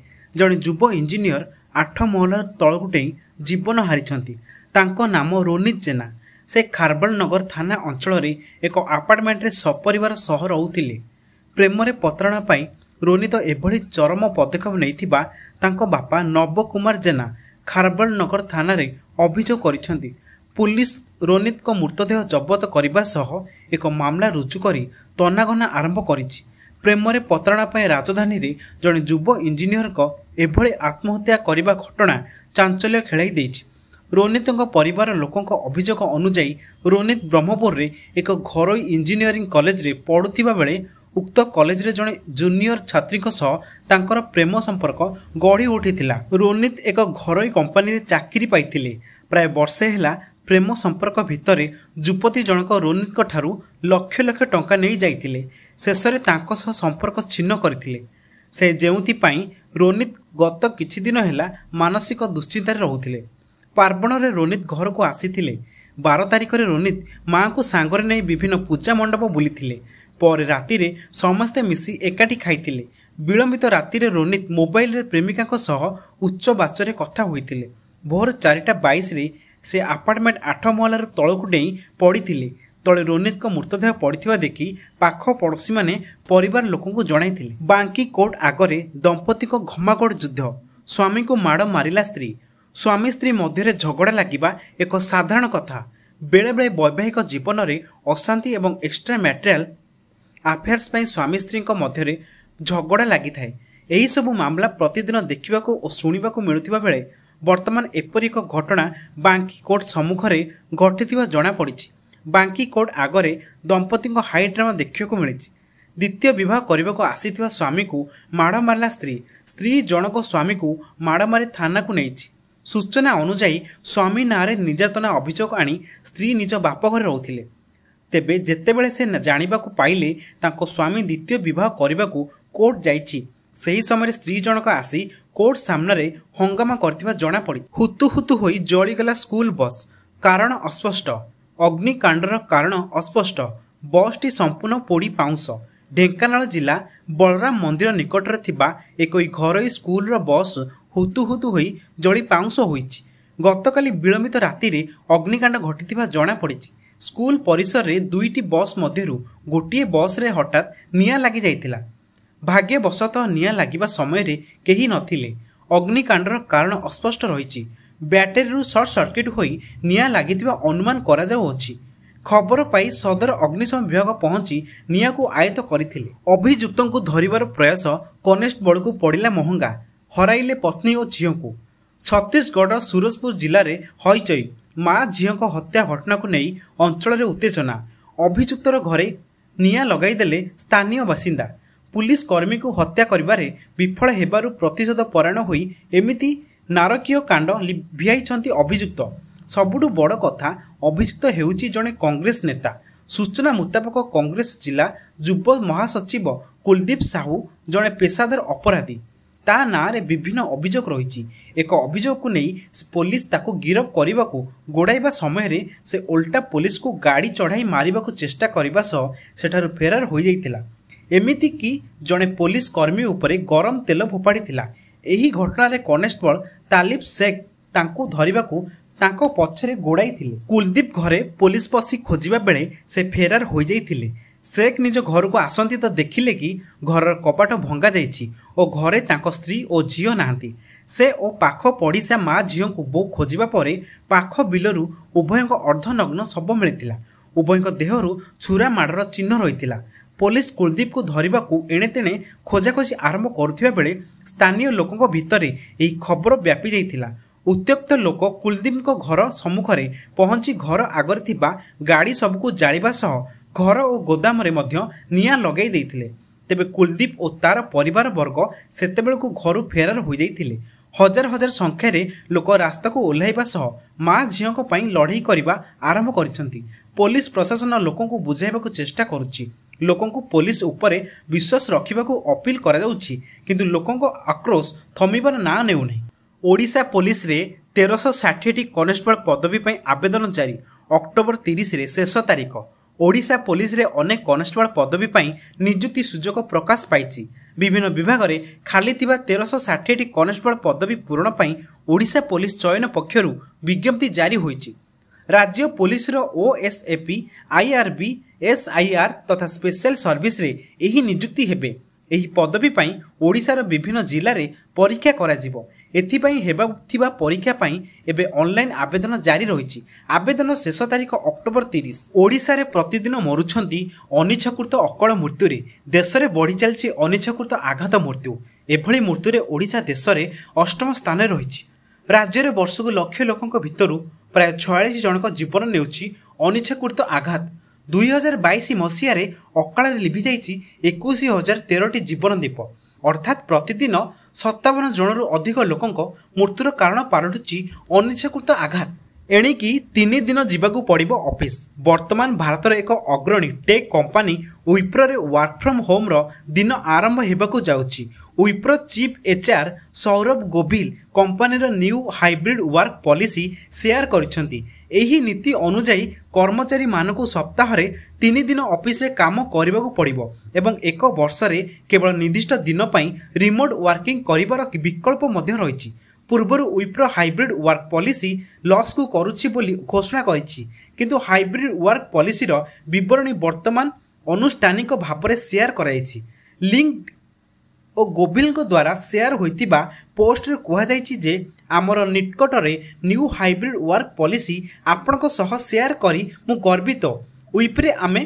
ଜଣେ ଯୁବ ଇଞ୍ଜିନିୟର ଆଠ ମହଲାର ତଳକୁ ଡେଇଁ ଜୀବନ ହାରିଛନ୍ତି ତାଙ୍କ ନାମ ରୋନିତ ଜେନା ସେ ଖାରବଲ ନଗର ଥାନା ଅଞ୍ଚଳରେ ଏକ ଆପାର୍ଟମେଣ୍ଟରେ ସପରିବାର ସହ ରହୁଥିଲେ ପ୍ରେମରେ ପତ୍ରଣା ପାଇଁ ରୋନିତ ଏଭଳି ଚରମ ପଦକ୍ଷେପ ନେଇଥିବା ତାଙ୍କ ବାପା ନବ କୁମାର ଜେନା ଖାରବଲ ନଗର ଥାନାରେ ଅଭିଯୋଗ କରିଛନ୍ତି ପୁଲିସ ରୋନିତଙ୍କ ମୃତଦେହ ଜବତ କରିବା ସହ ଏକ ମାମଲା ରୁଜୁ କରି ତନାଘନା ଆରମ୍ଭ କରିଛି ପ୍ରେମରେ ପତ୍ରଣା ପାଇଁ ରାଜଧାନୀରେ ଜଣେ ଯୁବ ଇଞ୍ଜିନିୟରଙ୍କ ଏଭଳି ଆତ୍ମହତ୍ୟା କରିବା ଘଟଣା ଚାଞ୍ଚଲ୍ୟ ଖେଳାଇ ଦେଇଛି ରୋନିତଙ୍କ ପରିବାର ଲୋକଙ୍କ ଅଭିଯୋଗ ଅନୁଯାୟୀ ରୋନିତ ବ୍ରହ୍ମପୁରରେ ଏକ ଘରୋଇ ଇଞ୍ଜିନିୟରିଂ କଲେଜରେ ପଢ଼ୁଥିବା ବେଳେ ଉକ୍ତ କଲେଜରେ ଜଣେ ଜୁନିୟର ଛାତ୍ରୀଙ୍କ ସହ ତାଙ୍କର ପ୍ରେମ ସମ୍ପର୍କ ଗଢ଼ି ଉଠିଥିଲା ରୋନିତ ଏକ ଘରୋଇ କମ୍ପାନୀରେ ଚାକିରି ପାଇଥିଲେ ପ୍ରାୟ ବର୍ଷେ ହେଲା ପ୍ରେମ ସମ୍ପର୍କ ଭିତରେ ଯୁବତୀ ଜଣକ ରୋନିତଙ୍କ ଠାରୁ ଲକ୍ଷ ଲକ୍ଷ ଟଙ୍କା ନେଇ ଯାଇଥିଲେ ଶେଷରେ ତାଙ୍କ ସହ ସମ୍ପର୍କ ଛିନ୍ନ କରିଥିଲେ ସେ ଯେଉଁଥିପାଇଁ ରୋନିତ ଗତ କିଛି ଦିନ ହେଲା ମାନସିକ ଦୁଶ୍ଚିନ୍ତାରେ ରହୁଥିଲେ ପାର୍ବଣରେ ରୋନିତ ଘରକୁ ଆସିଥିଲେ ବାର ତାରିଖରେ ରୋନିତ ମାଆଙ୍କୁ ସାଙ୍ଗରେ ନେଇ ବିଭିନ୍ନ ପୂଜା ମଣ୍ଡପ ବୁଲିଥିଲେ ପରେ ରାତିରେ ସମସ୍ତେ ମିଶି ଏକାଠି ଖାଇଥିଲେ ବିଳମ୍ବିତ ରାତିରେ ରୋନିତ ମୋବାଇଲରେ ପ୍ରେମିକାଙ୍କ ସହ ଉଚ୍ଚ ବାଚରେ କଥା ହୋଇଥିଲେ ଭୋର ଚାରିଟା ବାଇଶରେ ସେ ଆପାର୍ଟମେଣ୍ଟ ଆଠ ମହଲାରୁ ତଳକୁ ଡେଇଁ ପଡ଼ିଥିଲେ ତଳେ ରୋନିତଙ୍କ ମୃତଦେହ ପଡ଼ିଥିବା ଦେଖି ପାଖ ପଡ଼ୋଶୀମାନେ ପରିବାର ଲୋକଙ୍କୁ ଜଣାଇଥିଲେ ବାଙ୍କି କୋର୍ଟ ଆଗରେ ଦମ୍ପତିଙ୍କ ଘମାଗଡ଼ ଯୁଦ୍ଧ ସ୍ୱାମୀଙ୍କୁ ମାଡ଼ ମାରିଲା ସ୍ତ୍ରୀ ସ୍ୱାମୀ ସ୍ତ୍ରୀ ମଧ୍ୟରେ ଝଗଡ଼ା ଲାଗିବା ଏକ ସାଧାରଣ କଥା ବେଳେବେଳେ ବୈବାହିକ ଜୀବନରେ ଅଶାନ୍ତି ଏବଂ ଏକ୍ସଟ୍ରା ମ୍ୟାଟେରିଆଲ ଆଫେୟାର୍ସ ପାଇଁ ସ୍ୱାମୀ ସ୍ତ୍ରୀଙ୍କ ମଧ୍ୟରେ ଝଗଡ଼ା ଲାଗିଥାଏ ଏହିସବୁ ମାମଲା ପ୍ରତିଦିନ ଦେଖିବାକୁ ଓ ଶୁଣିବାକୁ ମିଳୁଥିବା ବେଳେ ବର୍ତ୍ତମାନ ଏପରି ଏକ ଘଟଣା ବାଙ୍କି କୋର୍ଟ ସମ୍ମୁଖରେ ଘଟିଥିବା ଜଣାପଡ଼ିଛି ବାଙ୍କି କୋର୍ଟ ଆଗରେ ଦମ୍ପତିଙ୍କ ହାଇଡ୍ରାମା ଦେଖିବାକୁ ମିଳିଛି ଦ୍ୱିତୀୟ ବିବାହ କରିବାକୁ ଆସିଥିବା ସ୍ୱାମୀକୁ ମାଡ଼ ମାରିଲା ସ୍ତ୍ରୀ ସ୍ତ୍ରୀ ଜଣକ ସ୍ୱାମୀକୁ ମାଡ଼ ମାରି ଥାନାକୁ ନେଇଛି ସୂଚନା ଅନୁଯାୟୀ ସ୍ୱାମୀ ନାଁରେ ନିର୍ଯାତନା ଅଭିଯୋଗ ଆଣି ସ୍ତ୍ରୀ ନିଜ ବାପ ଘରେ ରହୁଥିଲେ ତେବେ ଯେତେବେଳେ ସେ ଜାଣିବାକୁ ପାଇଲେ ତାଙ୍କ ସ୍ୱାମୀ ଦ୍ୱିତୀୟ ବିବାହ କରିବାକୁ କୋର୍ଟ ଯାଇଛି ସେହି ସମୟରେ ସ୍ତ୍ରୀ ଜଣକ ଆସି କୋର୍ଟ ସାମ୍ନାରେ ହଙ୍ଗାମା କରିଥିବା ଜଣାପଡ଼ିଛି ହୁତୁ ହୁତୁ ହୋଇ ଜଳିଗଲା ସ୍କୁଲ ବସ୍ କାରଣ ଅସ୍ପଷ୍ଟ ଅଗ୍ନିକାଣ୍ଡର କାରଣ ଅସ୍ପଷ୍ଟ ବସ୍ଟି ସମ୍ପୂର୍ଣ୍ଣ ପୋଡ଼ି ପାଉଁଶ ଢେଙ୍କାନାଳ ଜିଲ୍ଲା ବଳରାମ ମନ୍ଦିର ନିକଟରେ ଥିବା ଏକ ଘରୋଇ ସ୍କୁଲର ବସ୍ ହୁତୁ ହୁତୁ ହୋଇ ଜଳି ପାଉଁଶ ହୋଇଛି ଗତକାଲି ବିଳମ୍ବିତ ରାତିରେ ଅଗ୍ନିକାଣ୍ଡ ଘଟିଥିବା ଜଣାପଡ଼ିଛି स्कूल परिसर रे दुईटी बस बस रे हटात निया हटा निँ भाग्य बसत निया लाग समय रे केही नथिले र कारण अस्पष्ट रहिछि रहि रु शॉर्ट सर्किट होई निया लाग अनुमान करा जाउ अछि खबर पा सदर अग्निशम विभाग पहचि निर्ँको आयत्त गरि अभियुक्तको धरिबार प्रयास कनेस्टबलको पडिला महंगा हरैले पत्नी झिउको छत्तिसगढ सूरजपुर सुरजपुर जो हैचै ମା ଝିଅଙ୍କ ହତ୍ୟା ଘଟଣାକୁ ନେଇ ଅଞ୍ଚଳରେ ଉତ୍ତେଜନା ଅଭିଯୁକ୍ତର ଘରେ ନିଆଁ ଲଗାଇଦେଲେ ସ୍ଥାନୀୟ ବାସିନ୍ଦା ପୁଲିସ କର୍ମୀଙ୍କୁ ହତ୍ୟା କରିବାରେ ବିଫଳ ହେବାରୁ ପ୍ରତିଶୋଧ ପରାୟଣ ହୋଇ ଏମିତି ନାରକୀୟ କାଣ୍ଡ ଲିଭିଆଇଛନ୍ତି ଅଭିଯୁକ୍ତ ସବୁଠୁ ବଡ଼ କଥା ଅଭିଯୁକ୍ତ ହେଉଛି ଜଣେ କଂଗ୍ରେସ ନେତା ସୂଚନା ମୁତାବକ କଂଗ୍ରେସ ଜିଲ୍ଲା ଯୁବ ମହାସଚିବ କୁଲଦୀପ ସାହୁ ଜଣେ ପେସାଦାର ଅପରାଧୀ ତା ନାଁରେ ବିଭିନ୍ନ ଅଭିଯୋଗ ରହିଛି ଏକ ଅଭିଯୋଗକୁ ନେଇ ପୋଲିସ ତାକୁ ଗିରଫ କରିବାକୁ ଗୋଡ଼ାଇବା ସମୟରେ ସେ ଓଲ୍ଟା ପୋଲିସକୁ ଗାଡ଼ି ଚଢ଼ାଇ ମାରିବାକୁ ଚେଷ୍ଟା କରିବା ସହ ସେଠାରୁ ଫେରାର ହୋଇଯାଇଥିଲା ଏମିତିକି ଜଣେ ପୋଲିସ କର୍ମୀ ଉପରେ ଗରମ ତେଲ ଫୋପାଡ଼ିଥିଲା ଏହି ଘଟଣାରେ କନେଷ୍ଟବଳ ତାଲିବ ଶେଖ ତାଙ୍କୁ ଧରିବାକୁ ତାଙ୍କ ପଛରେ ଗୋଡ଼ାଇଥିଲେ କୁଲଦୀପ ଘରେ ପୋଲିସ ପଶି ଖୋଜିବା ବେଳେ ସେ ଫେରାର ହୋଇଯାଇଥିଲେ ଶେଖ୍ ନିଜ ଘରକୁ ଆସନ୍ତି ତ ଦେଖିଲେ କି ଘରର କପାଟ ଭଙ୍ଗାଯାଇଛି ଓ ଘରେ ତାଙ୍କ ସ୍ତ୍ରୀ ଓ ଝିଅ ନାହାନ୍ତି ସେ ଓ ପାଖ ପଡ଼ିଶା ମା ଝିଅଙ୍କୁ ବୋଉ ଖୋଜିବା ପରେ ପାଖ ବିଲରୁ ଉଭୟଙ୍କ ଅର୍ଦ୍ଧନଗ୍ନ ଶବ ମିଳିଥିଲା ଉଭୟଙ୍କ ଦେହରୁ ଛୁରା ମାଡ଼ର ଚିହ୍ନ ରହିଥିଲା ପୋଲିସ କୁଲଦୀପକୁ ଧରିବାକୁ ଏଣେ ତେଣେ ଖୋଜାଖୋଜି ଆରମ୍ଭ କରୁଥିବା ବେଳେ ସ୍ଥାନୀୟ ଲୋକଙ୍କ ଭିତରେ ଏହି ଖବର ବ୍ୟାପି ଯାଇଥିଲା ଉତ୍ତ୍ୟକ୍ତ ଲୋକ କୁଲଦୀପଙ୍କ ଘର ସମ୍ମୁଖରେ ପହଞ୍ଚି ଘର ଆଗରେ ଥିବା ଗାଡ଼ି ସବୁକୁ ଜାଳିବା ସହ ଘର ଓ ଗୋଦାମରେ ମଧ୍ୟ ନିଆଁ ଲଗାଇ ଦେଇଥିଲେ ତେବେ କୁଲଦୀପ ଓ ତାର ପରିବାର ବର୍ଗ ସେତେବେଳକୁ ଘରୁ ଫେରାର ହୋଇଯାଇଥିଲେ ହଜାର ହଜାର ସଂଖ୍ୟାରେ ଲୋକ ରାସ୍ତାକୁ ଓହ୍ଲାଇବା ସହ ମା ଝିଅଙ୍କ ପାଇଁ ଲଢ଼େଇ କରିବା ଆରମ୍ଭ କରିଛନ୍ତି ପୋଲିସ ପ୍ରଶାସନ ଲୋକଙ୍କୁ ବୁଝାଇବାକୁ ଚେଷ୍ଟା କରୁଛି ଲୋକଙ୍କୁ ପୋଲିସ ଉପରେ ବିଶ୍ୱାସ ରଖିବାକୁ ଅପିଲ କରାଯାଉଛି କିନ୍ତୁ ଲୋକଙ୍କ ଆକ୍ରୋଶ ଥମିବାର ନାଁ ନେଉନାହିଁ ଓଡ଼ିଶା ପୋଲିସରେ ତେରଶହ ଷାଠିଏଟି କନେଷ୍ଟବଳ ପଦବୀ ପାଇଁ ଆବେଦନ ଜାରି ଅକ୍ଟୋବର ତିରିଶରେ ଶେଷ ତାରିଖ ଓଡ଼ିଶା ପୋଲିସରେ ଅନେକ କନେଷ୍ଟବଳ ପଦବୀ ପାଇଁ ନିଯୁକ୍ତି ସୁଯୋଗ ପ୍ରକାଶ ପାଇଛି ବିଭିନ୍ନ ବିଭାଗରେ ଖାଲି ଥିବା ତେରଶହ ଷାଠିଏଟି କନେଷ୍ଟବଳ ପଦବୀ ପୂରଣ ପାଇଁ ଓଡ଼ିଶା ପୋଲିସ ଚୟନ ପକ୍ଷରୁ ବିଜ୍ଞପ୍ତି ଜାରି ହୋଇଛି ରାଜ୍ୟ ପୋଲିସର ଓଏସ୍ଏପି ଆଇଆର୍ବି ଏସ୍ଆଇଆର୍ ତଥା ସ୍ପେଶାଲ ସର୍ଭିସରେ ଏହି ନିଯୁକ୍ତି ହେବେ ଏହି ପଦବୀ ପାଇଁ ଓଡ଼ିଶାର ବିଭିନ୍ନ ଜିଲ୍ଲାରେ ପରୀକ୍ଷା କରାଯିବ ଏଥିପାଇଁ ହେବାକୁ ଥିବା ପରୀକ୍ଷା ପାଇଁ ଏବେ ଅନଲାଇନ୍ ଆବେଦନ ଜାରି ରହିଛି ଆବେଦନ ଶେଷ ତାରିଖ ଅକ୍ଟୋବର ତିରିଶ ଓଡ଼ିଶାରେ ପ୍ରତିଦିନ ମରୁଛନ୍ତି ଅନିଚ୍ଛାକୃତ ଅକଳ ମୃତ୍ୟୁରେ ଦେଶରେ ବଢ଼ି ଚାଲିଛି ଅନିଚ୍ଛାକୃତ ଆଘାତ ମୃତ୍ୟୁ ଏଭଳି ମୃତ୍ୟୁରେ ଓଡ଼ିଶା ଦେଶରେ ଅଷ୍ଟମ ସ୍ଥାନରେ ରହିଛି ରାଜ୍ୟରେ ବର୍ଷକୁ ଲକ୍ଷ ଲୋକଙ୍କ ଭିତରୁ ପ୍ରାୟ ଛୟାଳିଶ ଜଣଙ୍କ ଜୀବନ ନେଉଛି ଅନିଚ୍ଛାକୃତ ଆଘାତ ଦୁଇହଜାର ବାଇଶ ମସିହାରେ ଅକାଳରେ ଲିଭିଯାଇଛି ଏକୋଇଶ ହଜାର ତେରଟି ଜୀବନ ଦ୍ୱୀପ ଅର୍ଥାତ୍ ପ୍ରତିଦିନ ସତାବନ ଜଣରୁ ଅଧିକ ଲୋକଙ୍କ ମୃତ୍ୟୁର କାରଣ ପାଲଟୁଛି ଅନିଚ୍ଛାକୃତ ଆଘାତ ଏଣିକି ତିନି ଦିନ ଯିବାକୁ ପଡ଼ିବ ଅଫିସ ବର୍ତ୍ତମାନ ଭାରତର ଏକ ଅଗ୍ରଣୀ ଟେକ୍ କମ୍ପାନୀ ୱିପ୍ରୋରେ ୱାର୍କ ଫ୍ରମ୍ ହୋମ୍ର ଦିନ ଆରମ୍ଭ ହେବାକୁ ଯାଉଛି ୱିପ୍ରୋ ଚିଫ୍ ଏଚ୍ଆର୍ ସୌରଭ ଗୋଭିଲ କମ୍ପାନୀର new hybrid work policy share କରିଛନ୍ତି ଏହି ନୀତି ଅନୁଯାୟୀ କର୍ମଚାରୀମାନଙ୍କୁ ସପ୍ତାହରେ ତିନି ଦିନ ଅଫିସରେ କାମ କରିବାକୁ ପଡ଼ିବ ଏବଂ ଏକ ବର୍ଷରେ କେବଳ ନିର୍ଦ୍ଦିଷ୍ଟ ଦିନ ପାଇଁ ରିମୋଟ୍ ୱାର୍କିଂ କରିବାର ବିକଳ୍ପ ମଧ୍ୟ ରହିଛି ପୂର୍ବରୁ ୱିପ୍ରୋ ହାଇବ୍ରିଡ୍ ୱାର୍କ ପଲିସି ଲସ୍କୁ କରୁଛି ବୋଲି ଘୋଷଣା କରିଛି କିନ୍ତୁ ହାଇବ୍ରିଡ୍ ୱାର୍କ ପଲିସିର ବିବରଣୀ ବର୍ତ୍ତମାନ ଅନୁଷ୍ଠାନିକ ଭାବରେ ସେୟାର କରାଯାଇଛି ଲିଙ୍କ୍ଡ ଓ ଗୋବିଲଙ୍କ ଦ୍ୱାରା ସେୟାର ହୋଇଥିବା ପୋଷ୍ଟରେ କୁହାଯାଇଛି ଯେ ଆମର ନିକଟରେ ନ୍ୟୁ ହାଇବ୍ରିଡ୍ ୱାର୍କ ପଲିସି ଆପଣଙ୍କ ସହ ସେୟାର କରି ମୁଁ ଗର୍ବିତ ୱିପ୍ରେ ଆମେ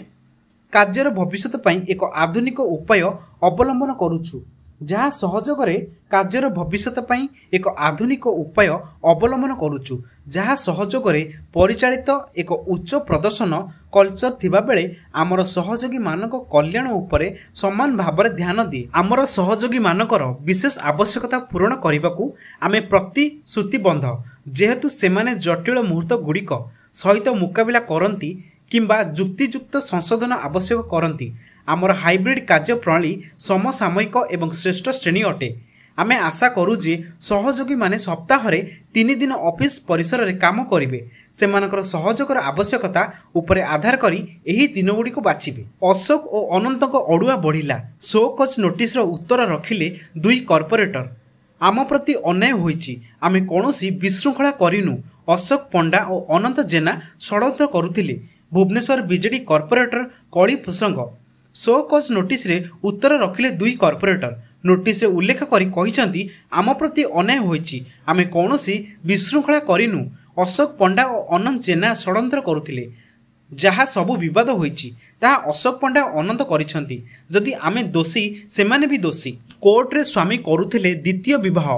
କାର୍ଯ୍ୟର ଭବିଷ୍ୟତ ପାଇଁ ଏକ ଆଧୁନିକ ଉପାୟ ଅବଲମ୍ବନ କରୁଛୁ ଯାହା ସହଯୋଗରେ କାର୍ଯ୍ୟର ଭବିଷ୍ୟତ ପାଇଁ ଏକ ଆଧୁନିକ ଉପାୟ ଅବଲମ୍ବନ କରୁଛୁ ଯାହା ସହଯୋଗରେ ପରିଚାଳିତ ଏକ ଉଚ୍ଚ ପ୍ରଦର୍ଶନ କଲଚର ଥିବାବେଳେ ଆମର ସହଯୋଗୀମାନଙ୍କ କଲ୍ୟାଣ ଉପରେ ସମାନ ଭାବରେ ଧ୍ୟାନ ଦିଏ ଆମର ସହଯୋଗୀମାନଙ୍କର ବିଶେଷ ଆବଶ୍ୟକତା ପୂରଣ କରିବାକୁ ଆମେ ପ୍ରତିଶ୍ରୁତିବନ୍ଧ ଯେହେତୁ ସେମାନେ ଜଟିଳ ମୁହୂର୍ତ୍ତଗୁଡ଼ିକ ସହିତ ମୁକାବିଲା କରନ୍ତି କିମ୍ବା ଯୁକ୍ତିଯୁକ୍ତ ସଂଶୋଧନ ଆବଶ୍ୟକ କରନ୍ତି ଆମର ହାଇବ୍ରିଡ୍ କାର୍ଯ୍ୟପ୍ରଣାଳୀ ସମସାମୟିକ ଏବଂ ଶ୍ରେଷ୍ଠ ଶ୍ରେଣୀ ଅଟେ ଆମେ ଆଶା କରୁ ଯେ ସହଯୋଗୀମାନେ ସପ୍ତାହରେ ତିନି ଦିନ ଅଫିସ୍ ପରିସରରେ କାମ କରିବେ ସେମାନଙ୍କର ସହଯୋଗର ଆବଶ୍ୟକତା ଉପରେ ଆଧାର କରି ଏହି ଦିନଗୁଡ଼ିକୁ ବାଛିବେ ଅଶୋକ ଓ ଅନନ୍ତଙ୍କ ଅଡ଼ୁଆ ବଢ଼ିଲା ସୋ କଚ୍ ନୋଟିସ୍ର ଉତ୍ତର ରଖିଲେ ଦୁଇ କର୍ପୋରେଟର ଆମ ପ୍ରତି ଅନ୍ୟାୟ ହୋଇଛି ଆମେ କୌଣସି ବିଶୃଙ୍ଖଳା କରିନୁ ଅଶୋକ ପଣ୍ଡା ଓ ଅନନ୍ତ ଜେନା ଷଡ଼ଯନ୍ତ୍ର କରୁଥିଲେ ଭୁବନେଶ୍ୱର ବିଜେଡି କର୍ପୋରେଟର କଳିଭୂଷଙ୍ଗ ସୋ କଜ୍ ନୋଟିସ୍ରେ ଉତ୍ତର ରଖିଲେ ଦୁଇ କର୍ପୋରେଟର ନୋଟିସ୍ରେ ଉଲ୍ଲେଖ କରି କହିଛନ୍ତି ଆମ ପ୍ରତି ଅନ୍ୟାୟ ହୋଇଛି ଆମେ କୌଣସି ବିଶୃଙ୍ଖଳା କରିନୁ ଅଶୋକ ପଣ୍ଡା ଓ ଅନନ୍ତ ଜେନା ଷଡ଼ଯନ୍ତ୍ର କରୁଥିଲେ ଯାହା ସବୁ ବିବାଦ ହୋଇଛି ତାହା ଅଶୋକ ପଣ୍ଡା ଅନନ୍ତ କରିଛନ୍ତି ଯଦି ଆମେ ଦୋଷୀ ସେମାନେ ବି ଦୋଷୀ କୋର୍ଟରେ ସ୍ୱାମୀ କରୁଥିଲେ ଦ୍ୱିତୀୟ ବିବାହ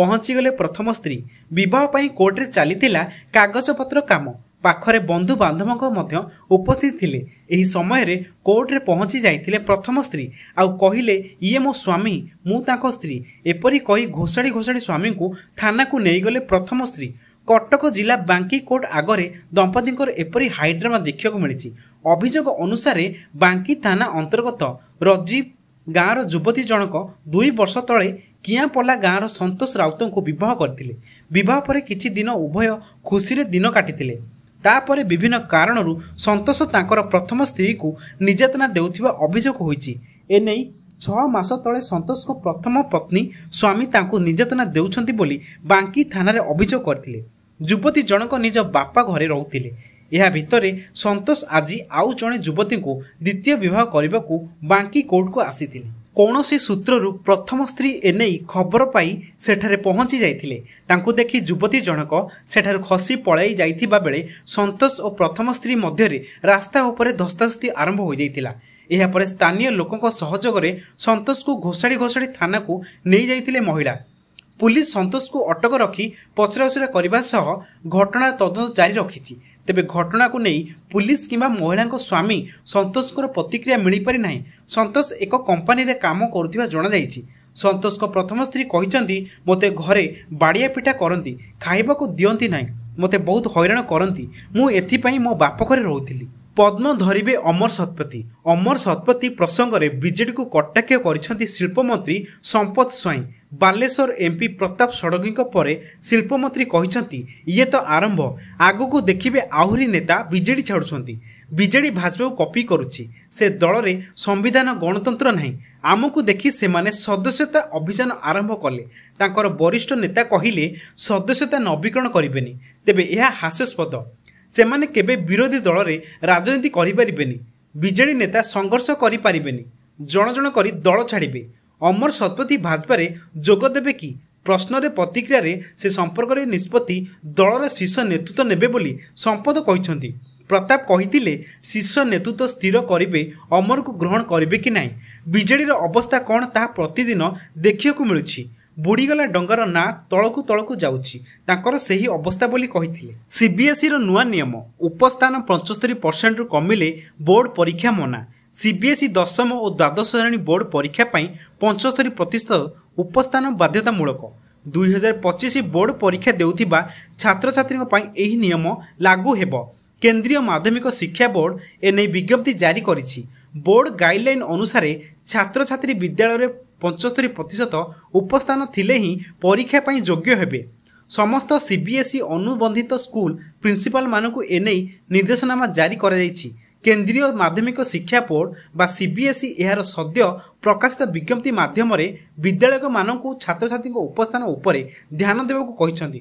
ପହଞ୍ଚିଗଲେ ପ୍ରଥମ ସ୍ତ୍ରୀ ବିବାହ ପାଇଁ କୋର୍ଟରେ ଚାଲିଥିଲା କାଗଜପତ୍ର କାମ ପାଖରେ ବନ୍ଧୁବାନ୍ଧବଙ୍କ ମଧ୍ୟ ଉପସ୍ଥିତ ଥିଲେ ଏହି ସମୟରେ କୋର୍ଟରେ ପହଞ୍ଚି ଯାଇଥିଲେ ପ୍ରଥମ ସ୍ତ୍ରୀ ଆଉ କହିଲେ ଇଏ ମୋ ସ୍ୱାମୀ ମୁଁ ତାଙ୍କ ସ୍ତ୍ରୀ ଏପରି କହି ଘୋଷାଡ଼ି ଘୋଷାଡ଼ି ସ୍ୱାମୀଙ୍କୁ ଥାନାକୁ ନେଇଗଲେ ପ୍ରଥମ ସ୍ତ୍ରୀ କଟକ ଜିଲ୍ଲା ବାଙ୍କି କୋର୍ଟ ଆଗରେ ଦମ୍ପତିଙ୍କର ଏପରି ହାଇଡ୍ରାମା ଦେଖିବାକୁ ମିଳିଛି ଅଭିଯୋଗ ଅନୁସାରେ ବାଙ୍କୀ ଥାନା ଅନ୍ତର୍ଗତ ରଜୀବ ଗାଁର ଯୁବତୀ ଜଣକ ଦୁଇ ବର୍ଷ ତଳେ କିଆଁପଲା ଗାଁର ସନ୍ତୋଷ ରାଉତଙ୍କୁ ବିବାହ କରିଥିଲେ ବିବାହ ପରେ କିଛି ଦିନ ଉଭୟ ଖୁସିରେ ଦିନ କାଟିଥିଲେ ତାପରେ ବିଭିନ୍ନ କାରଣରୁ ସନ୍ତୋଷ ତାଙ୍କର ପ୍ରଥମ ସ୍ତ୍ରୀକୁ ନିର୍ଯାତନା ଦେଉଥିବା ଅଭିଯୋଗ ହୋଇଛି ଏନେଇ ଛଅ ମାସ ତଳେ ସନ୍ତୋଷଙ୍କ ପ୍ରଥମ ପତ୍ନୀ ସ୍ୱାମୀ ତାଙ୍କୁ ନିର୍ଯାତନା ଦେଉଛନ୍ତି ବୋଲି ବାଙ୍କୀ ଥାନାରେ ଅଭିଯୋଗ କରିଥିଲେ ଯୁବତୀ ଜଣକ ନିଜ ବାପା ଘରେ ରହୁଥିଲେ ଏହା ଭିତରେ ସନ୍ତୋଷ ଆଜି ଆଉ ଜଣେ ଯୁବତୀଙ୍କୁ ଦ୍ୱିତୀୟ ବିବାହ କରିବାକୁ ବାଙ୍କି କୋର୍ଟକୁ ଆସିଥିଲେ କୌଣସି ସୂତ୍ରରୁ ପ୍ରଥମ ସ୍ତ୍ରୀ ଏନେଇ ଖବର ପାଇ ସେଠାରେ ପହଞ୍ଚି ଯାଇଥିଲେ ତାଙ୍କୁ ଦେଖି ଯୁବତୀ ଜଣକ ସେଠାରୁ ଖସି ପଳାଇ ଯାଇଥିବା ବେଳେ ସନ୍ତୋଷ ଓ ପ୍ରଥମ ସ୍ତ୍ରୀ ମଧ୍ୟରେ ରାସ୍ତା ଉପରେ ଧସ୍ତାଧସ୍ତି ଆରମ୍ଭ ହୋଇଯାଇଥିଲା ଏହାପରେ ସ୍ଥାନୀୟ ଲୋକଙ୍କ ସହଯୋଗରେ ସନ୍ତୋଷକୁ ଘୋଷାଡ଼ି ଘୋଷାଡ଼ି ଥାନାକୁ ନେଇଯାଇଥିଲେ ମହିଳା ପୁଲିସ ସନ୍ତୋଷକୁ ଅଟକ ରଖି ପଚରାଉଚରା କରିବା ସହ ଘଟଣାର ତଦନ୍ତ ଜାରି ରଖିଛି ତେବେ ଘଟଣାକୁ ନେଇ ପୁଲିସ କିମ୍ବା ମହିଳାଙ୍କ ସ୍ୱାମୀ ସନ୍ତୋଷଙ୍କର ପ୍ରତିକ୍ରିୟା ମିଳିପାରି ନାହିଁ ସନ୍ତୋଷ ଏକ କମ୍ପାନୀରେ କାମ କରୁଥିବା ଜଣାଯାଇଛି ସନ୍ତୋଷଙ୍କ ପ୍ରଥମ ସ୍ତ୍ରୀ କହିଛନ୍ତି ମୋତେ ଘରେ ବାଡ଼ିଆ ପିଠା କରନ୍ତି ଖାଇବାକୁ ଦିଅନ୍ତି ନାହିଁ ମୋତେ ବହୁତ ହଇରାଣ କରନ୍ତି ମୁଁ ଏଥିପାଇଁ ମୋ ବାପ ଘରେ ରହୁଥିଲି ପଦ୍ମ ଧରିବେ ଅମର ଶତପଥୀ ଅମର ଶତପଥୀ ପ୍ରସଙ୍ଗରେ ବିଜେଡିକୁ କଟାକ୍ଷ କରିଛନ୍ତି ଶିଳ୍ପମନ୍ତ୍ରୀ ସମ୍ପଦ ସ୍ୱାଇଁ ବାଲେଶ୍ୱର ଏମ୍ପି ପ୍ରତାପ ଷଡ଼ଙ୍ଗୀଙ୍କ ପରେ ଶିଳ୍ପମନ୍ତ୍ରୀ କହିଛନ୍ତି ଇଏ ତ ଆରମ୍ଭ ଆଗକୁ ଦେଖିବେ ଆହୁରି ନେତା ବିଜେଡି ଛାଡ଼ୁଛନ୍ତି ବିଜେଡି ଭାଜପାକୁ କପି କରୁଛି ସେ ଦଳରେ ସମ୍ବିଧାନ ଗଣତନ୍ତ୍ର ନାହିଁ ଆମକୁ ଦେଖି ସେମାନେ ସଦସ୍ୟତା ଅଭିଯାନ ଆରମ୍ଭ କଲେ ତାଙ୍କର ବରିଷ୍ଠ ନେତା କହିଲେ ସଦସ୍ୟତା ନବୀକରଣ କରିବେନି ତେବେ ଏହା ହାସ୍ୟାସ୍ପଦ ସେମାନେ କେବେ ବିରୋଧୀ ଦଳରେ ରାଜନୀତି କରିପାରିବେନି ବିଜେଡ଼ି ନେତା ସଂଘର୍ଷ କରିପାରିବେନି ଜଣ ଜଣ କରି ଦଳ ଛାଡ଼ିବେ ଅମର ଶତପଥୀ ଭାଜପାରେ ଯୋଗ ଦେବେ କି ପ୍ରଶ୍ନରେ ପ୍ରତିକ୍ରିୟାରେ ସେ ସମ୍ପର୍କରେ ନିଷ୍ପତ୍ତି ଦଳର ଶୀର୍ଷ ନେତୃତ୍ୱ ନେବେ ବୋଲି ସମ୍ପଦ କହିଛନ୍ତି ପ୍ରତାପ କହିଥିଲେ ଶୀର୍ଷ ନେତୃତ୍ୱ ସ୍ଥିର କରିବେ ଅମରକୁ ଗ୍ରହଣ କରିବେ କି ନାହିଁ ବିଜେଡ଼ିର ଅବସ୍ଥା କ'ଣ ତାହା ପ୍ରତିଦିନ ଦେଖିବାକୁ ମିଳୁଛି ବୁଡ଼ିଗଲା ଡଙ୍ଗାର ନାଁ ତଳକୁ ତଳକୁ ଯାଉଛି ତାଙ୍କର ସେହି ଅବସ୍ଥା ବୋଲି କହିଥିଲେ ସିବିଏସ୍ଇର ନୂଆ ନିୟମ ଉପସ୍ଥାନ ପଞ୍ଚସ୍ତରି ପରସେଣ୍ଟରୁ କମିଲେ ବୋର୍ଡ଼ ପରୀକ୍ଷା ମନା ସିବିଏସ୍ଇ ଦଶମ ଓ ଦ୍ୱାଦଶ ଶ୍ରେଣୀ ବୋର୍ଡ଼ ପରୀକ୍ଷା ପାଇଁ ପଞ୍ଚସ୍ତରୀ ପ୍ରତିଶତ ଉପସ୍ଥାନ ବାଧ୍ୟତାମୂଳକ ଦୁଇହଜାର ପଚିଶ ବୋର୍ଡ଼ ପରୀକ୍ଷା ଦେଉଥିବା ଛାତ୍ରଛାତ୍ରୀଙ୍କ ପାଇଁ ଏହି ନିୟମ ଲାଗୁ ହେବ କେନ୍ଦ୍ରୀୟ ମାଧ୍ୟମିକ ଶିକ୍ଷା ବୋର୍ଡ଼ ଏନେଇ ବିଜ୍ଞପ୍ତି ଜାରି କରିଛି ବୋର୍ଡ଼ ଗାଇଡ଼ଲାଇନ୍ ଅନୁସାରେ ଛାତ୍ରଛାତ୍ରୀ ବିଦ୍ୟାଳୟରେ ପଞ୍ଚସ୍ତରୀ ପ୍ରତିଶତ ଉପସ୍ଥାନ ଥିଲେ ହିଁ ପରୀକ୍ଷା ପାଇଁ ଯୋଗ୍ୟ ହେବେ ସମସ୍ତ ସିବିଏସ୍ଇ ଅନୁବନ୍ଧିତ ସ୍କୁଲ ପ୍ରିନ୍ସିପାଲମାନଙ୍କୁ ଏ ନେଇ ନିର୍ଦ୍ଦେଶନାମା ଜାରି କରାଯାଇଛି କେନ୍ଦ୍ରୀୟ ମାଧ୍ୟମିକ ଶିକ୍ଷା ବୋର୍ଡ ବା ସିବିଏସ୍ଇ ଏହାର ସଦ୍ୟ ପ୍ରକାଶିତ ବିଜ୍ଞପ୍ତି ମାଧ୍ୟମରେ ବିଦ୍ୟାଳୟମାନଙ୍କୁ ଛାତ୍ରଛାତ୍ରୀଙ୍କ ଉପସ୍ଥାନ ଉପରେ ଧ୍ୟାନ ଦେବାକୁ କହିଛନ୍ତି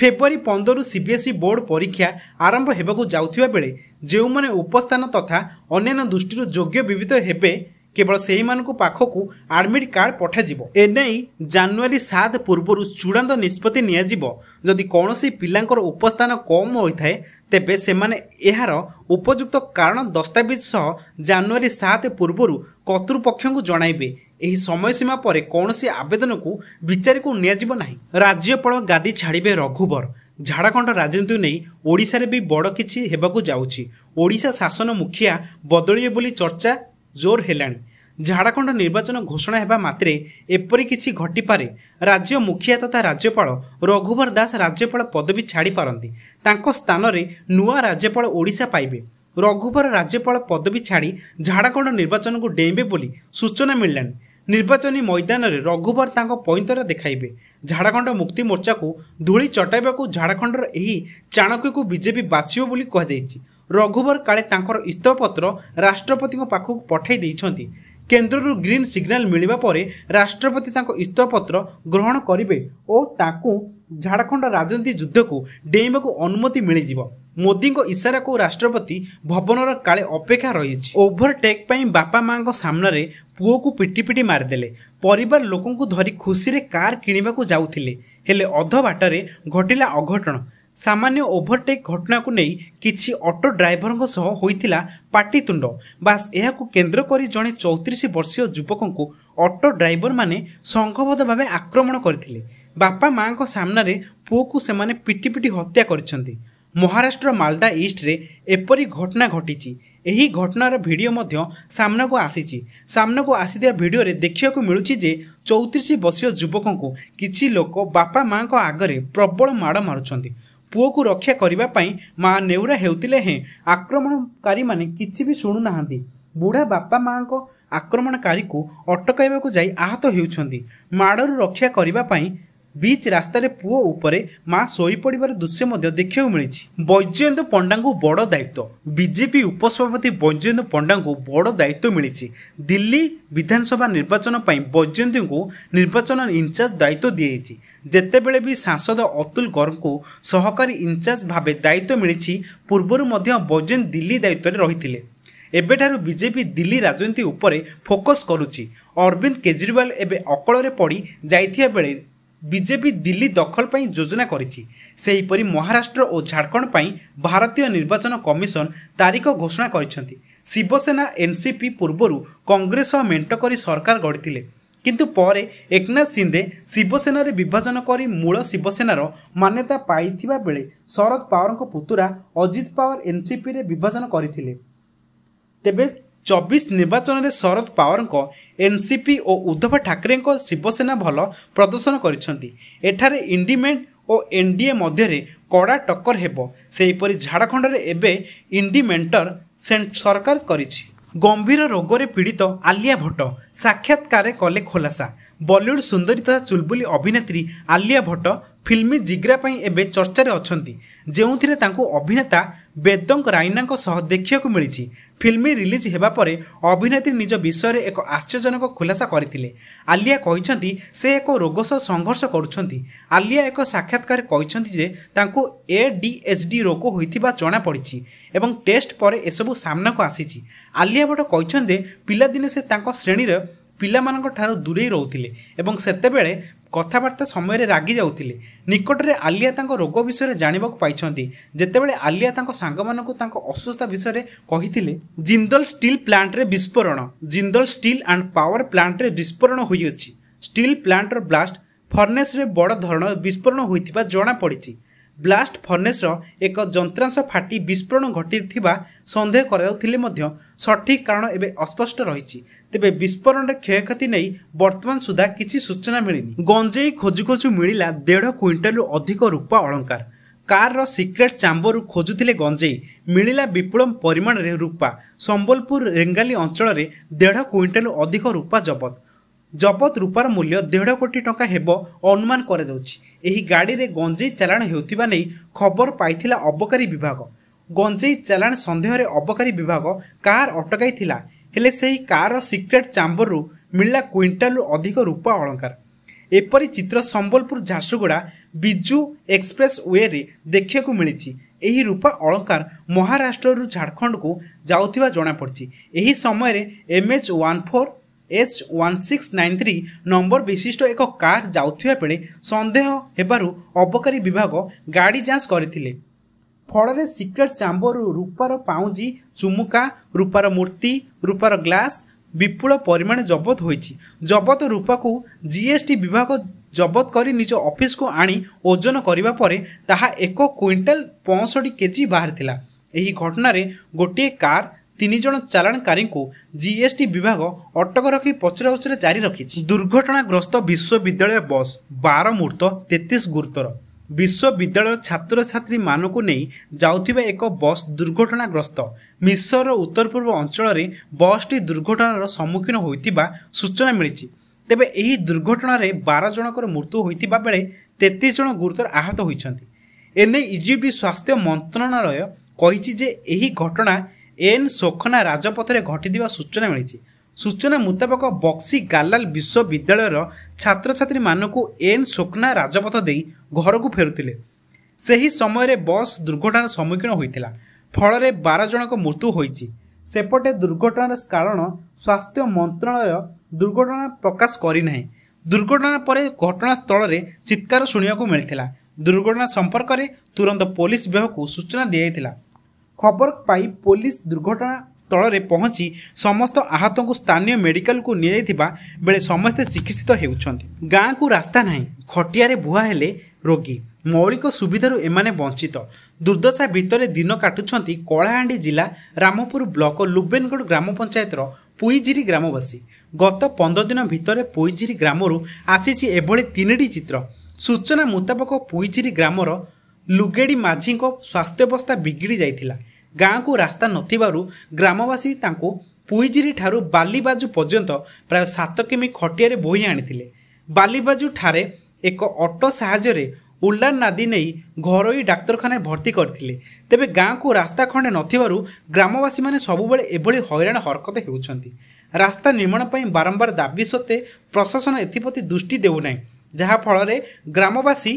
ଫେବୃଆରୀ ପନ୍ଦରରୁ ସିବିଏସ୍ଇ ବୋର୍ଡ ପରୀକ୍ଷା ଆରମ୍ଭ ହେବାକୁ ଯାଉଥିବା ବେଳେ ଯେଉଁମାନେ ଉପସ୍ଥାନ ତଥା ଅନ୍ୟାନ୍ୟ ଦୃଷ୍ଟିରୁ ଯୋଗ୍ୟ ବିବେଚିତ ହେବେ କେବଳ ସେହିମାନଙ୍କୁ ପାଖକୁ ଆଡମିଟ୍ କାର୍ଡ ପଠାଯିବ ଏନେଇ ଜାନୁଆରୀ ସାତ ପୂର୍ବରୁ ଚୂଡ଼ାନ୍ତ ନିଷ୍ପତ୍ତି ନିଆଯିବ ଯଦି କୌଣସି ପିଲାଙ୍କର ଉପସ୍ଥାନ କମ୍ ହୋଇଥାଏ ତେବେ ସେମାନେ ଏହାର ଉପଯୁକ୍ତ କାରଣ ଦସ୍ତାବିଜ ସହ ଜାନୁଆରୀ ସାତ ପୂର୍ବରୁ କର୍ତ୍ତୃପକ୍ଷଙ୍କୁ ଜଣାଇବେ ଏହି ସମୟସୀମା ପରେ କୌଣସି ଆବେଦନକୁ ବିଚାରକୁ ନିଆଯିବ ନାହିଁ ରାଜ୍ୟପାଳ ଗାଦି ଛାଡ଼ିବେ ରଘୁବର ଝାଡ଼ଖଣ୍ଡ ରାଜନୀତି ନେଇ ଓଡ଼ିଶାରେ ବି ବଡ଼ କିଛି ହେବାକୁ ଯାଉଛି ଓଡ଼ିଶା ଶାସନ ମୁଖିଆ ବଦଳିବେ ବୋଲି ଚର୍ଚ୍ଚା ଜୋର ହେଲାଣି ଝାଡ଼ଖଣ୍ଡ ନିର୍ବାଚନ ଘୋଷଣା ହେବା ମାତ୍ରେ ଏପରି କିଛି ଘଟିପାରେ ରାଜ୍ୟ ମୁଖିଆ ତଥା ରାଜ୍ୟପାଳ ରଘୁବର ଦାସ ରାଜ୍ୟପାଳ ପଦବୀ ଛାଡ଼ିପାରନ୍ତି ତାଙ୍କ ସ୍ଥାନରେ ନୂଆ ରାଜ୍ୟପାଳ ଓଡ଼ିଶା ପାଇବେ ରଘୁବର ରାଜ୍ୟପାଳ ପଦବୀ ଛାଡ଼ି ଝାଡ଼ଖଣ୍ଡ ନିର୍ବାଚନକୁ ଡେଇଁବେ ବୋଲି ସୂଚନା ମିଳିଲାଣି ନିର୍ବାଚନୀ ମୈଦାନରେ ରଘୁବର ତାଙ୍କ ପଇନ୍ତରା ଦେଖାଇବେ ଝାଡ଼ଖଣ୍ଡ ମୁକ୍ତି ମୋର୍ଚ୍ଚାକୁ ଧୂଳି ଚଟାଇବାକୁ ଝାଡ଼ଖଣ୍ଡର ଏହି ଚାଣକ୍ୟକୁ ବିଜେପି ବାଛିବ ବୋଲି କୁହାଯାଇଛି ରଘୁବର କାଳେ ତାଙ୍କର ଇସ୍ତଫପତ୍ର ରାଷ୍ଟ୍ରପତିଙ୍କ ପାଖକୁ ପଠାଇ ଦେଇଛନ୍ତି କେନ୍ଦ୍ରରୁ ଗ୍ରୀନ୍ ସିଗ୍ନାଲ ମିଳିବା ପରେ ରାଷ୍ଟ୍ରପତି ତାଙ୍କ ଇସ୍ତଫପତ୍ର ଗ୍ରହଣ କରିବେ ଓ ତାଙ୍କୁ ଝାଡ଼ଖଣ୍ଡ ରାଜନୀତି ଯୁଦ୍ଧକୁ ଡେଇଁବାକୁ ଅନୁମତି ମିଳିଯିବ ମୋଦିଙ୍କ ଇସାରାକୁ ରାଷ୍ଟ୍ରପତି ଭବନର କାଳେ ଅପେକ୍ଷା ରହିଛି ଓଭରଟେକ୍ ପାଇଁ ବାପା ମାଆଙ୍କ ସାମ୍ନାରେ ପୁଅକୁ ପିଟି ପିଟି ମାରିଦେଲେ ପରିବାର ଲୋକଙ୍କୁ ଧରି ଖୁସିରେ କାର୍ କିଣିବାକୁ ଯାଉଥିଲେ ହେଲେ ଅଧ ବାଟରେ ଘଟିଲା ଅଘଟଣ ସାମାନ୍ୟ ଓଭରଟେକ୍ ଘଟଣାକୁ ନେଇ କିଛି ଅଟୋ ଡ୍ରାଇଭରଙ୍କ ସହ ହୋଇଥିଲା ପାଟିତୁଣ୍ଡ ବାସ୍ ଏହାକୁ କେନ୍ଦ୍ର କରି ଜଣେ ଚଉତିରିଶ ବର୍ଷୀୟ ଯୁବକଙ୍କୁ ଅଟୋ ଡ୍ରାଇଭରମାନେ ସଂଘବଦ୍ଧ ଭାବେ ଆକ୍ରମଣ କରିଥିଲେ ବାପା ମାଆଙ୍କ ସାମ୍ନାରେ ପୁଅକୁ ସେମାନେ ପିଟି ପିଟି ହତ୍ୟା କରିଛନ୍ତି ମହାରାଷ୍ଟ୍ର ମାଲଦା ଇଷ୍ଟରେ ଏପରି ଘଟଣା ଘଟିଛି ଏହି ଘଟଣାର ଭିଡ଼ିଓ ମଧ୍ୟ ସାମ୍ନାକୁ ଆସିଛି ସାମ୍ନାକୁ ଆସିଥିବା ଭିଡ଼ିଓରେ ଦେଖିବାକୁ ମିଳୁଛି ଯେ ଚଉତିରିଶ ବର୍ଷୀୟ ଯୁବକଙ୍କୁ କିଛି ଲୋକ ବାପା ମାଆଙ୍କ ଆଗରେ ପ୍ରବଳ ମାଡ଼ ମାରୁଛନ୍ତି ପୁଅକୁ ରକ୍ଷା କରିବା ପାଇଁ ମା' ନେଉରା ହେଉଥିଲେ ହେଁ ଆକ୍ରମଣକାରୀମାନେ କିଛି ବି ଶୁଣୁନାହାନ୍ତି ବୁଢ଼ା ବାପା ମାଆଙ୍କ ଆକ୍ରମଣକାରୀକୁ ଅଟକାଇବାକୁ ଯାଇ ଆହତ ହେଉଛନ୍ତି ମାଡ଼ରୁ ରକ୍ଷା କରିବା ପାଇଁ ବିଚ୍ ରାସ୍ତାରେ ପୁଅ ଉପରେ ମା ଶୋଇପଡ଼ିବାର ଦୃଶ୍ୟ ମଧ୍ୟ ଦେଖିବାକୁ ମିଳିଛି ବୈଜୟନ୍ତ ପଣ୍ଡାଙ୍କୁ ବଡ଼ ଦାୟିତ୍ୱ ବିଜେପି ଉପସଭାପତି ବୈଜୟନ୍ତ ପଣ୍ଡାଙ୍କୁ ବଡ଼ ଦାୟିତ୍ୱ ମିଳିଛି ଦିଲ୍ଲୀ ବିଧାନସଭା ନିର୍ବାଚନ ପାଇଁ ବୈଜୟନ୍ତୀଙ୍କୁ ନିର୍ବାଚନ ଇନଚାର୍ଜ ଦାୟିତ୍ୱ ଦିଆଯାଇଛି ଯେତେବେଳେ ବି ସାଂସଦ ଅତୁଲ କରଙ୍କୁ ସହକାରୀ ଇନଚାର୍ଜ ଭାବେ ଦାୟିତ୍ୱ ମିଳିଛି ପୂର୍ବରୁ ମଧ୍ୟ ବୈଜୟନ୍ତ ଦିଲ୍ଲୀ ଦାୟିତ୍ୱରେ ରହିଥିଲେ ଏବେଠାରୁ ବିଜେପି ଦିଲ୍ଲୀ ରାଜନୀତି ଉପରେ ଫୋକସ୍ କରୁଛି ଅରବିନ୍ଦ କେଜରିୱାଲ ଏବେ ଅକଳରେ ପଡ଼ି ଯାଇଥିବା ବେଳେ ବିଜେପି ଦିଲ୍ଲୀ ଦଖଲ ପାଇଁ ଯୋଜନା କରିଛି ସେହିପରି ମହାରାଷ୍ଟ୍ର ଓ ଝାଡ଼ଖଣ୍ଡ ପାଇଁ ଭାରତୀୟ ନିର୍ବାଚନ କମିଶନ ତାରିଖ ଘୋଷଣା କରିଛନ୍ତି ଶିବସେନା ଏନ୍ସିପି ପୂର୍ବରୁ କଂଗ୍ରେସ ସହ ମେଣ୍ଟ କରି ସରକାର ଗଢ଼ିଥିଲେ କିନ୍ତୁ ପରେ ଏକନାଥ ସିନ୍ଦେ ଶିବସେନାରେ ବିଭାଜନ କରି ମୂଳ ଶିବସେନାର ମାନ୍ୟତା ପାଇଥିବା ବେଳେ ଶରଦ ପାୱାରଙ୍କ ପୁତୁରା ଅଜିତ ପାୱାର ଏନ୍ସିପିରେ ବିଭାଜନ କରିଥିଲେ ତେବେ চব্বিশ নির্বাচনের শরদ পাওয়ারঙ্ক এনসিপি ও উদ্ধব ঠাকরেঙ্ক শিবসেনা ভাল প্রদর্শন করেছেন এখানে ইন্ডিমেন্ট ও এনডিএ মধ্যে কড়া টক্কর হব সেইপরি ঝাড়খণ্ডে এবে ইন্ডিমেন্টর সরকার করেছে গম্ভীর রোগরে পীড়িত আলিয়া ভট্ট সাক্ষাৎকারে কলে খোলাসা বলিউড সুন্দরী তথা চুলবুলি অভিনেত্রী আলিয়া ভট্ট ଫିଲ୍ମ ଜିଗ୍ରା ପାଇଁ ଏବେ ଚର୍ଚ୍ଚାରେ ଅଛନ୍ତି ଯେଉଁଥିରେ ତାଙ୍କୁ ଅଭିନେତା ବେଦଙ୍କ ରାଇନାଙ୍କ ସହ ଦେଖିବାକୁ ମିଳିଛି ଫିଲ୍ମ ରିଲିଜ୍ ହେବା ପରେ ଅଭିନେତ୍ରୀ ନିଜ ବିଷୟରେ ଏକ ଆଶ୍ଚର୍ଯ୍ୟଜନକ ଖୁଲାସା କରିଥିଲେ ଆଲିଆ କହିଛନ୍ତି ସେ ଏକ ରୋଗ ସହ ସଂଘର୍ଷ କରୁଛନ୍ତି ଆଲିଆ ଏକ ସାକ୍ଷାତକାର କହିଛନ୍ତି ଯେ ତାଙ୍କୁ ଏ ଡି ଏଚ୍ ଡି ରୋଗ ହୋଇଥିବା ଜଣାପଡ଼ିଛି ଏବଂ ଟେଷ୍ଟ ପରେ ଏସବୁ ସାମ୍ନାକୁ ଆସିଛି ଆଲିଆ ଭଟ୍ଟ କହିଛନ୍ତି ଯେ ପିଲାଦିନେ ସେ ତାଙ୍କ ଶ୍ରେଣୀର ପିଲାମାନଙ୍କ ଠାରୁ ଦୂରେଇ ରହୁଥିଲେ ଏବଂ ସେତେବେଳେ କଥାବାର୍ତ୍ତା ସମୟରେ ରାଗି ଯାଉଥିଲେ ନିକଟରେ ଆଲିଆ ତାଙ୍କ ରୋଗ ବିଷୟରେ ଜାଣିବାକୁ ପାଇଛନ୍ତି ଯେତେବେଳେ ଆଲିଆ ତାଙ୍କ ସାଙ୍ଗମାନଙ୍କୁ ତାଙ୍କ ଅସୁସ୍ଥତା ବିଷୟରେ କହିଥିଲେ ଜିନ୍ଦଲ ଷ୍ଟିଲ୍ ପ୍ଲାଣ୍ଟରେ ବିସ୍ଫୋରଣ ଜିନ୍ଦଲ ଷ୍ଟିଲ୍ ଆଣ୍ଡ ପାୱାର ପ୍ଲାଣ୍ଟରେ ବିସ୍ଫୋରଣ ହୋଇଅଛି ଷ୍ଟିଲ୍ ପ୍ଲାଣ୍ଟର ବ୍ଲାଷ୍ଟ ଫର୍ନେସ୍ରେ ବଡ଼ ଧରଣର ବିସ୍ଫୋରଣ ହୋଇଥିବା ଜଣାପଡ଼ିଛି ବ୍ଲାଷ୍ଟ ଫର୍ନେସ୍ର ଏକ ଯନ୍ତ୍ରାଂଶ ଫାଟି ବିସ୍ଫୋରଣ ଘଟିଥିବା ସନ୍ଦେହ କରାଯାଉଥିଲେ ମଧ୍ୟ ସଠିକ୍ କାରଣ ଏବେ ଅସ୍ପଷ୍ଟ ରହିଛି ତେବେ ବିସ୍ଫୋରଣରେ କ୍ଷୟକ୍ଷତି ନେଇ ବର୍ତ୍ତମାନ ସୁଦ୍ଧା କିଛି ସୂଚନା ମିଳିନି ଗଞ୍ଜେଇ ଖୋଜୁ ଖୋଜୁ ମିଳିଲା ଦେଢ଼ କୁଇଣ୍ଟାଲରୁ ଅଧିକ ରୂପା ଅଳଙ୍କାର କାର୍ର ସିକ୍ରେଟ୍ ଚାମ୍ବରରୁ ଖୋଜୁଥିଲେ ଗଞ୍ଜେଇ ମିଳିଲା ବିପୁଳ ପରିମାଣରେ ରୂପା ସମ୍ବଲପୁର ରେଙ୍ଗାଲି ଅଞ୍ଚଳରେ ଦେଢ଼ କୁଇଣ୍ଟାଲରୁ ଅଧିକ ରୂପା ଜବତ ଜବତ ରୂପାର ମୂଲ୍ୟ ଦେଢ଼ କୋଟି ଟଙ୍କା ହେବ ଅନୁମାନ କରାଯାଉଛି ଏହି ଗାଡ଼ିରେ ଗଞ୍ଜେଇ ଚାଲାଣ ହେଉଥିବା ନେଇ ଖବର ପାଇଥିଲା ଅବକାରୀ ବିଭାଗ ଗଞ୍ଜେଇ ଚାଲାଣ ସନ୍ଦେହରେ ଅବକାରୀ ବିଭାଗ କାର୍ ଅଟକାଇଥିଲା ହେଲେ ସେହି କାର୍ର ସିକ୍ରେଟ୍ ଚାମ୍ବରରୁ ମିଳିଲା କ୍ୱିଣ୍ଟାଲରୁ ଅଧିକ ରୂପା ଅଳଙ୍କାର ଏପରି ଚିତ୍ର ସମ୍ବଲପୁର ଝାରସୁଗୁଡ଼ା ବିଜୁ ଏକ୍ସପ୍ରେସ୍ ୱେରେ ଦେଖିବାକୁ ମିଳିଛି ଏହି ରୂପା ଅଳଙ୍କାର ମହାରାଷ୍ଟ୍ରରୁ ଝାଡ଼ଖଣ୍ଡକୁ ଯାଉଥିବା ଜଣାପଡ଼ିଛି ଏହି ସମୟରେ MH one four H one six nine three number ବିଶିଷ୍ଟ ଏକ କାର୍ ଯାଉଥିବା ବେଳେ ସନ୍ଦେହ ହେବାରୁ ଅବକାରୀ ବିଭାଗ ଗାଡ଼ି ଯାଞ୍ଚ କରିଥିଲେ ଫଳରେ ସିକ୍ରେଟ୍ ଚାମ୍ବରରୁ ରୂପାର ପାଉଁଜି ଚୁମୁକା ରୂପାର ମୂର୍ତ୍ତି ରୂପାର ଗ୍ଲାସ୍ ବିପୁଳ ପରିମାଣ ଜବତ ହୋଇଛି ଜବତ ରୂପାକୁ ଜିଏସ୍ଟି ବିଭାଗ ଜବତ କରି ନିଜ ଅଫିସକୁ ଆଣି ଓଜନ କରିବା ପରେ ତାହା ଏକ କୁଇଣ୍ଟାଲ ପଞ୍ଚଷଠି କେଜି ବାହାରିଥିଲା ଏହି ଘଟଣାରେ ଗୋଟିଏ କାର୍ ତିନି ଜଣ ଚାଲାଣକାରୀଙ୍କୁ ଜିଏସ୍ଟି ବିଭାଗ ଅଟକ ରଖି ପଚରାଉଚରା ଜାରି ରଖିଛି ଦୁର୍ଘଟଣାଗ୍ରସ୍ତ ବିଶ୍ୱବିଦ୍ୟାଳୟ ବସ୍ ବାର ମୂର୍ତ୍ତ ତେତିଶ ଗୁରୁତର ବିଶ୍ୱବିଦ୍ୟାଳୟ ଛାତ୍ରଛାତ୍ରୀମାନଙ୍କୁ ନେଇ ଯାଉଥିବା ଏକ ବସ୍ ଦୁର୍ଘଟଣାଗ୍ରସ୍ତ ମିଶରର ଉତ୍ତର ପୂର୍ବ ଅଞ୍ଚଳରେ ବସ୍ଟି ଦୁର୍ଘଟଣାର ସମ୍ମୁଖୀନ ହୋଇଥିବା ସୂଚନା ମିଳିଛି ତେବେ ଏହି ଦୁର୍ଘଟଣାରେ ବାର ଜଣଙ୍କର ମୃତ୍ୟୁ ହୋଇଥିବା ବେଳେ ତେତିଶ ଜଣ ଗୁରୁତର ଆହତ ହୋଇଛନ୍ତି ଏନେଇ ଇଜିପ୍ଟ ସ୍ୱାସ୍ଥ୍ୟ ମନ୍ତ୍ରଣାଳୟ କହିଛି ଯେ ଏହି ଘଟଣା ଏନ୍ ସୋଖନା ରାଜପଥରେ ଘଟିଥିବା ସୂଚନା ମିଳିଛି ସୂଚନା ମୁତାବକ ବକ୍ସି ଗାଲାଲ ବିଶ୍ୱବିଦ୍ୟାଳୟର ଛାତ୍ରଛାତ୍ରୀମାନଙ୍କୁ ଏନ୍ ସୋଖନା ରାଜପଥ ଦେଇ ଘରକୁ ଫେରୁଥିଲେ ସେହି ସମୟରେ ବସ୍ ଦୁର୍ଘଟଣାର ସମ୍ମୁଖୀନ ହୋଇଥିଲା ଫଳରେ ବାର ଜଣଙ୍କ ମୃତ୍ୟୁ ହୋଇଛି ସେପଟେ ଦୁର୍ଘଟଣାର କାରଣ ସ୍ୱାସ୍ଥ୍ୟ ମନ୍ତ୍ରଣାଳୟ ଦୁର୍ଘଟଣା ପ୍ରକାଶ କରିନାହିଁ ଦୁର୍ଘଟଣା ପରେ ଘଟଣାସ୍ଥଳରେ ଚିତ୍କାର ଶୁଣିବାକୁ ମିଳିଥିଲା ଦୁର୍ଘଟଣା ସମ୍ପର୍କରେ ତୁରନ୍ତ ପୋଲିସ ବିଭାଗକୁ ସୂଚନା ଦିଆଯାଇଥିଲା ଖବର ପାଇ ପୋଲିସ ଦୁର୍ଘଟଣା ସ୍ଥଳରେ ପହଞ୍ଚି ସମସ୍ତ ଆହତଙ୍କୁ ସ୍ଥାନୀୟ ମେଡିକାଲକୁ ନିଆଯାଇଥିବା ବେଳେ ସମସ୍ତେ ଚିକିତ୍ସିତ ହେଉଛନ୍ତି ଗାଁକୁ ରାସ୍ତା ନାହିଁ ଖଟିଆରେ ବୁହା ହେଲେ ରୋଗୀ ମୌଳିକ ସୁବିଧାରୁ ଏମାନେ ବଞ୍ଚିତ ଦୁର୍ଦ୍ଦଶା ଭିତରେ ଦିନ କାଟୁଛନ୍ତି କଳାହାଣ୍ଡି ଜିଲ୍ଲା ରାମପୁର ବ୍ଲକ ଲୁବେନଗଡ଼ ଗ୍ରାମ ପଞ୍ଚାୟତର ପୁଇଜିରି ଗ୍ରାମବାସୀ ଗତ ପନ୍ଦର ଦିନ ଭିତରେ ପୁଇଜିରି ଗ୍ରାମରୁ ଆସିଛି ଏଭଳି ତିନିଟି ଚିତ୍ର ସୂଚନା ମୁତାବକ ପୁଇଜିରି ଗ୍ରାମର ଲୁଗେଡ଼ି ମାଝୀଙ୍କ ସ୍ୱାସ୍ଥ୍ୟାବସ୍ଥା ବିଗିଡ଼ି ଯାଇଥିଲା ଗାଁକୁ ରାସ୍ତା ନଥିବାରୁ ଗ୍ରାମବାସୀ ତାଙ୍କୁ ପୁଇଜିରିଠାରୁ ବାଲିବାଜୁ ପର୍ଯ୍ୟନ୍ତ ପ୍ରାୟ ସାତ କିମି ଖଟିଆରେ ବୋହି ଆଣିଥିଲେ ବାଲିବାଜୁଠାରେ ଏକ ଅଟୋ ସାହାଯ୍ୟରେ ଉଲ୍ଲାର ନାଦି ନେଇ ଘରୋଇ ଡାକ୍ତରଖାନାରେ ଭର୍ତ୍ତି କରିଥିଲେ ତେବେ ଗାଁକୁ ରାସ୍ତା ଖଣ୍ଡେ ନଥିବାରୁ ଗ୍ରାମବାସୀମାନେ ସବୁବେଳେ ଏଭଳି ହଇରାଣ ହରକତ ହେଉଛନ୍ତି ରାସ୍ତା ନିର୍ମାଣ ପାଇଁ ବାରମ୍ବାର ଦାବି ସତ୍ତ୍ୱେ ପ୍ରଶାସନ ଏଥିପ୍ରତି ଦୃଷ୍ଟି ଦେଉନାହିଁ ଯାହାଫଳରେ ଗ୍ରାମବାସୀ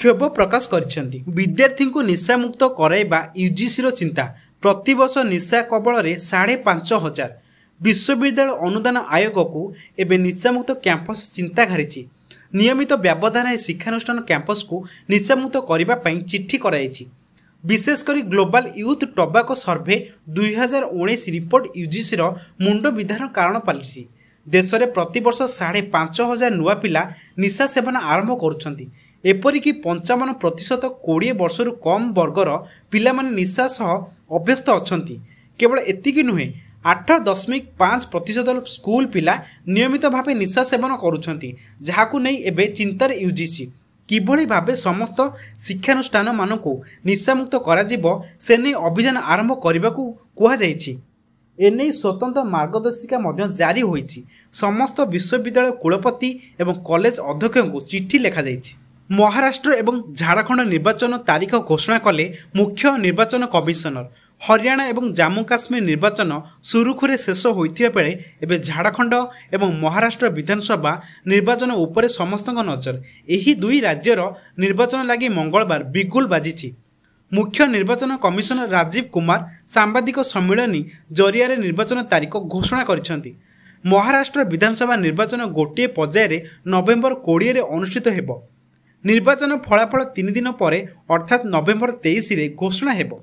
বিক্ষোভ প্রকাশ করেছেন বিদ্যার্থীকে নিশামুক্ত করাইবা ইউজিসির চিন্তা প্রতবর্ষ নিশা কবলরে সাড়ে পাঁচ হাজার বিশ্ববিদ্যালয় অনুদান আয়োগকু এবে নিশামুক্ত ক্যাম্পস চিন্তা ঘাড়িছে নিয়মিত ব্যবধানে শিক্ষানুষ্ঠান ক্যাম্পসকু নিশামুক্ত করা চিঠি କରାଯାଇଛି বিশেষ করে গ্লোবাল ইউথ টবাকো সর্ভে দুই হাজার উনিশ রিপোর্ট ইউজিসির মুন্ড বিধান কারণ পালিছে দেশে প্রতবর্ষ সাড়ে পাঁচ হাজার নূয়া পিলা নিশা সেবন আরম্ভ করছেন ଏପରିକି ପଞ୍ଚାବନ ପ୍ରତିଶତ କୋଡ଼ିଏ ବର୍ଷରୁ କମ୍ ବର୍ଗର ପିଲାମାନେ ନିଶା ସହ ଅଭ୍ୟସ୍ତ ଅଛନ୍ତି କେବଳ ଏତିକି ନୁହେଁ ଆଠ ଦଶମିକ ପାଞ୍ଚ ପ୍ରତିଶତ ସ୍କୁଲ ପିଲା ନିୟମିତ ଭାବେ ନିଶା ସେବନ କରୁଛନ୍ତି ଯାହାକୁ ନେଇ ଏବେ ଚିନ୍ତାରେ ୟୁଜିସି କିଭଳି ଭାବେ ସମସ୍ତ ଶିକ୍ଷାନୁଷ୍ଠାନମାନଙ୍କୁ ନିଶାମୁକ୍ତ କରାଯିବ ସେ ନେଇ ଅଭିଯାନ ଆରମ୍ଭ କରିବାକୁ କୁହାଯାଇଛି ଏନେଇ ସ୍ୱତନ୍ତ୍ର ମାର୍ଗଦର୍ଶିକା ମଧ୍ୟ ଜାରି ହୋଇଛି ସମସ୍ତ ବିଶ୍ୱବିଦ୍ୟାଳୟ କୁଳପତି ଏବଂ କଲେଜ ଅଧ୍ୟକ୍ଷଙ୍କୁ ଚିଠି ଲେଖାଯାଇଛି ମହାରାଷ୍ଟ୍ର ଏବଂ ଝାଡ଼ଖଣ୍ଡ ନିର୍ବାଚନ ତାରିଖ ଘୋଷଣା କଲେ ମୁଖ୍ୟ ନିର୍ବାଚନ କମିଶନର ହରିୟାଣା ଏବଂ ଜାମ୍ମୁ କାଶ୍ମୀର ନିର୍ବାଚନ ସୁରୁଖୁରେ ଶେଷ ହୋଇଥିବା ବେଳେ ଏବେ ଝାଡ଼ଖଣ୍ଡ ଏବଂ ମହାରାଷ୍ଟ୍ର ବିଧାନସଭା ନିର୍ବାଚନ ଉପରେ ସମସ୍ତଙ୍କ ନଜର ଏହି ଦୁଇ ରାଜ୍ୟର ନିର୍ବାଚନ ଲାଗି ମଙ୍ଗଳବାର ବିଗୁଲ ବାଜିଛି ମୁଖ୍ୟ ନିର୍ବାଚନ କମିଶନର ରାଜୀବ କୁମାର ସାମ୍ବାଦିକ ସମ୍ମିଳନୀ ଜରିଆରେ ନିର୍ବାଚନ ତାରିଖ ଘୋଷଣା କରିଛନ୍ତି ମହାରାଷ୍ଟ୍ର ବିଧାନସଭା ନିର୍ବାଚନ ଗୋଟିଏ ପର୍ଯ୍ୟାୟରେ ନଭେମ୍ବର କୋଡ଼ିଏରେ ଅନୁଷ୍ଠିତ ହେବ ନିର୍ବାଚନ ଫଳାଫଳ ତିନି ଦିନ ପରେ ଅର୍ଥାତ୍ ନଭେମ୍ବର ତେଇଶରେ ଘୋଷଣା ହେବ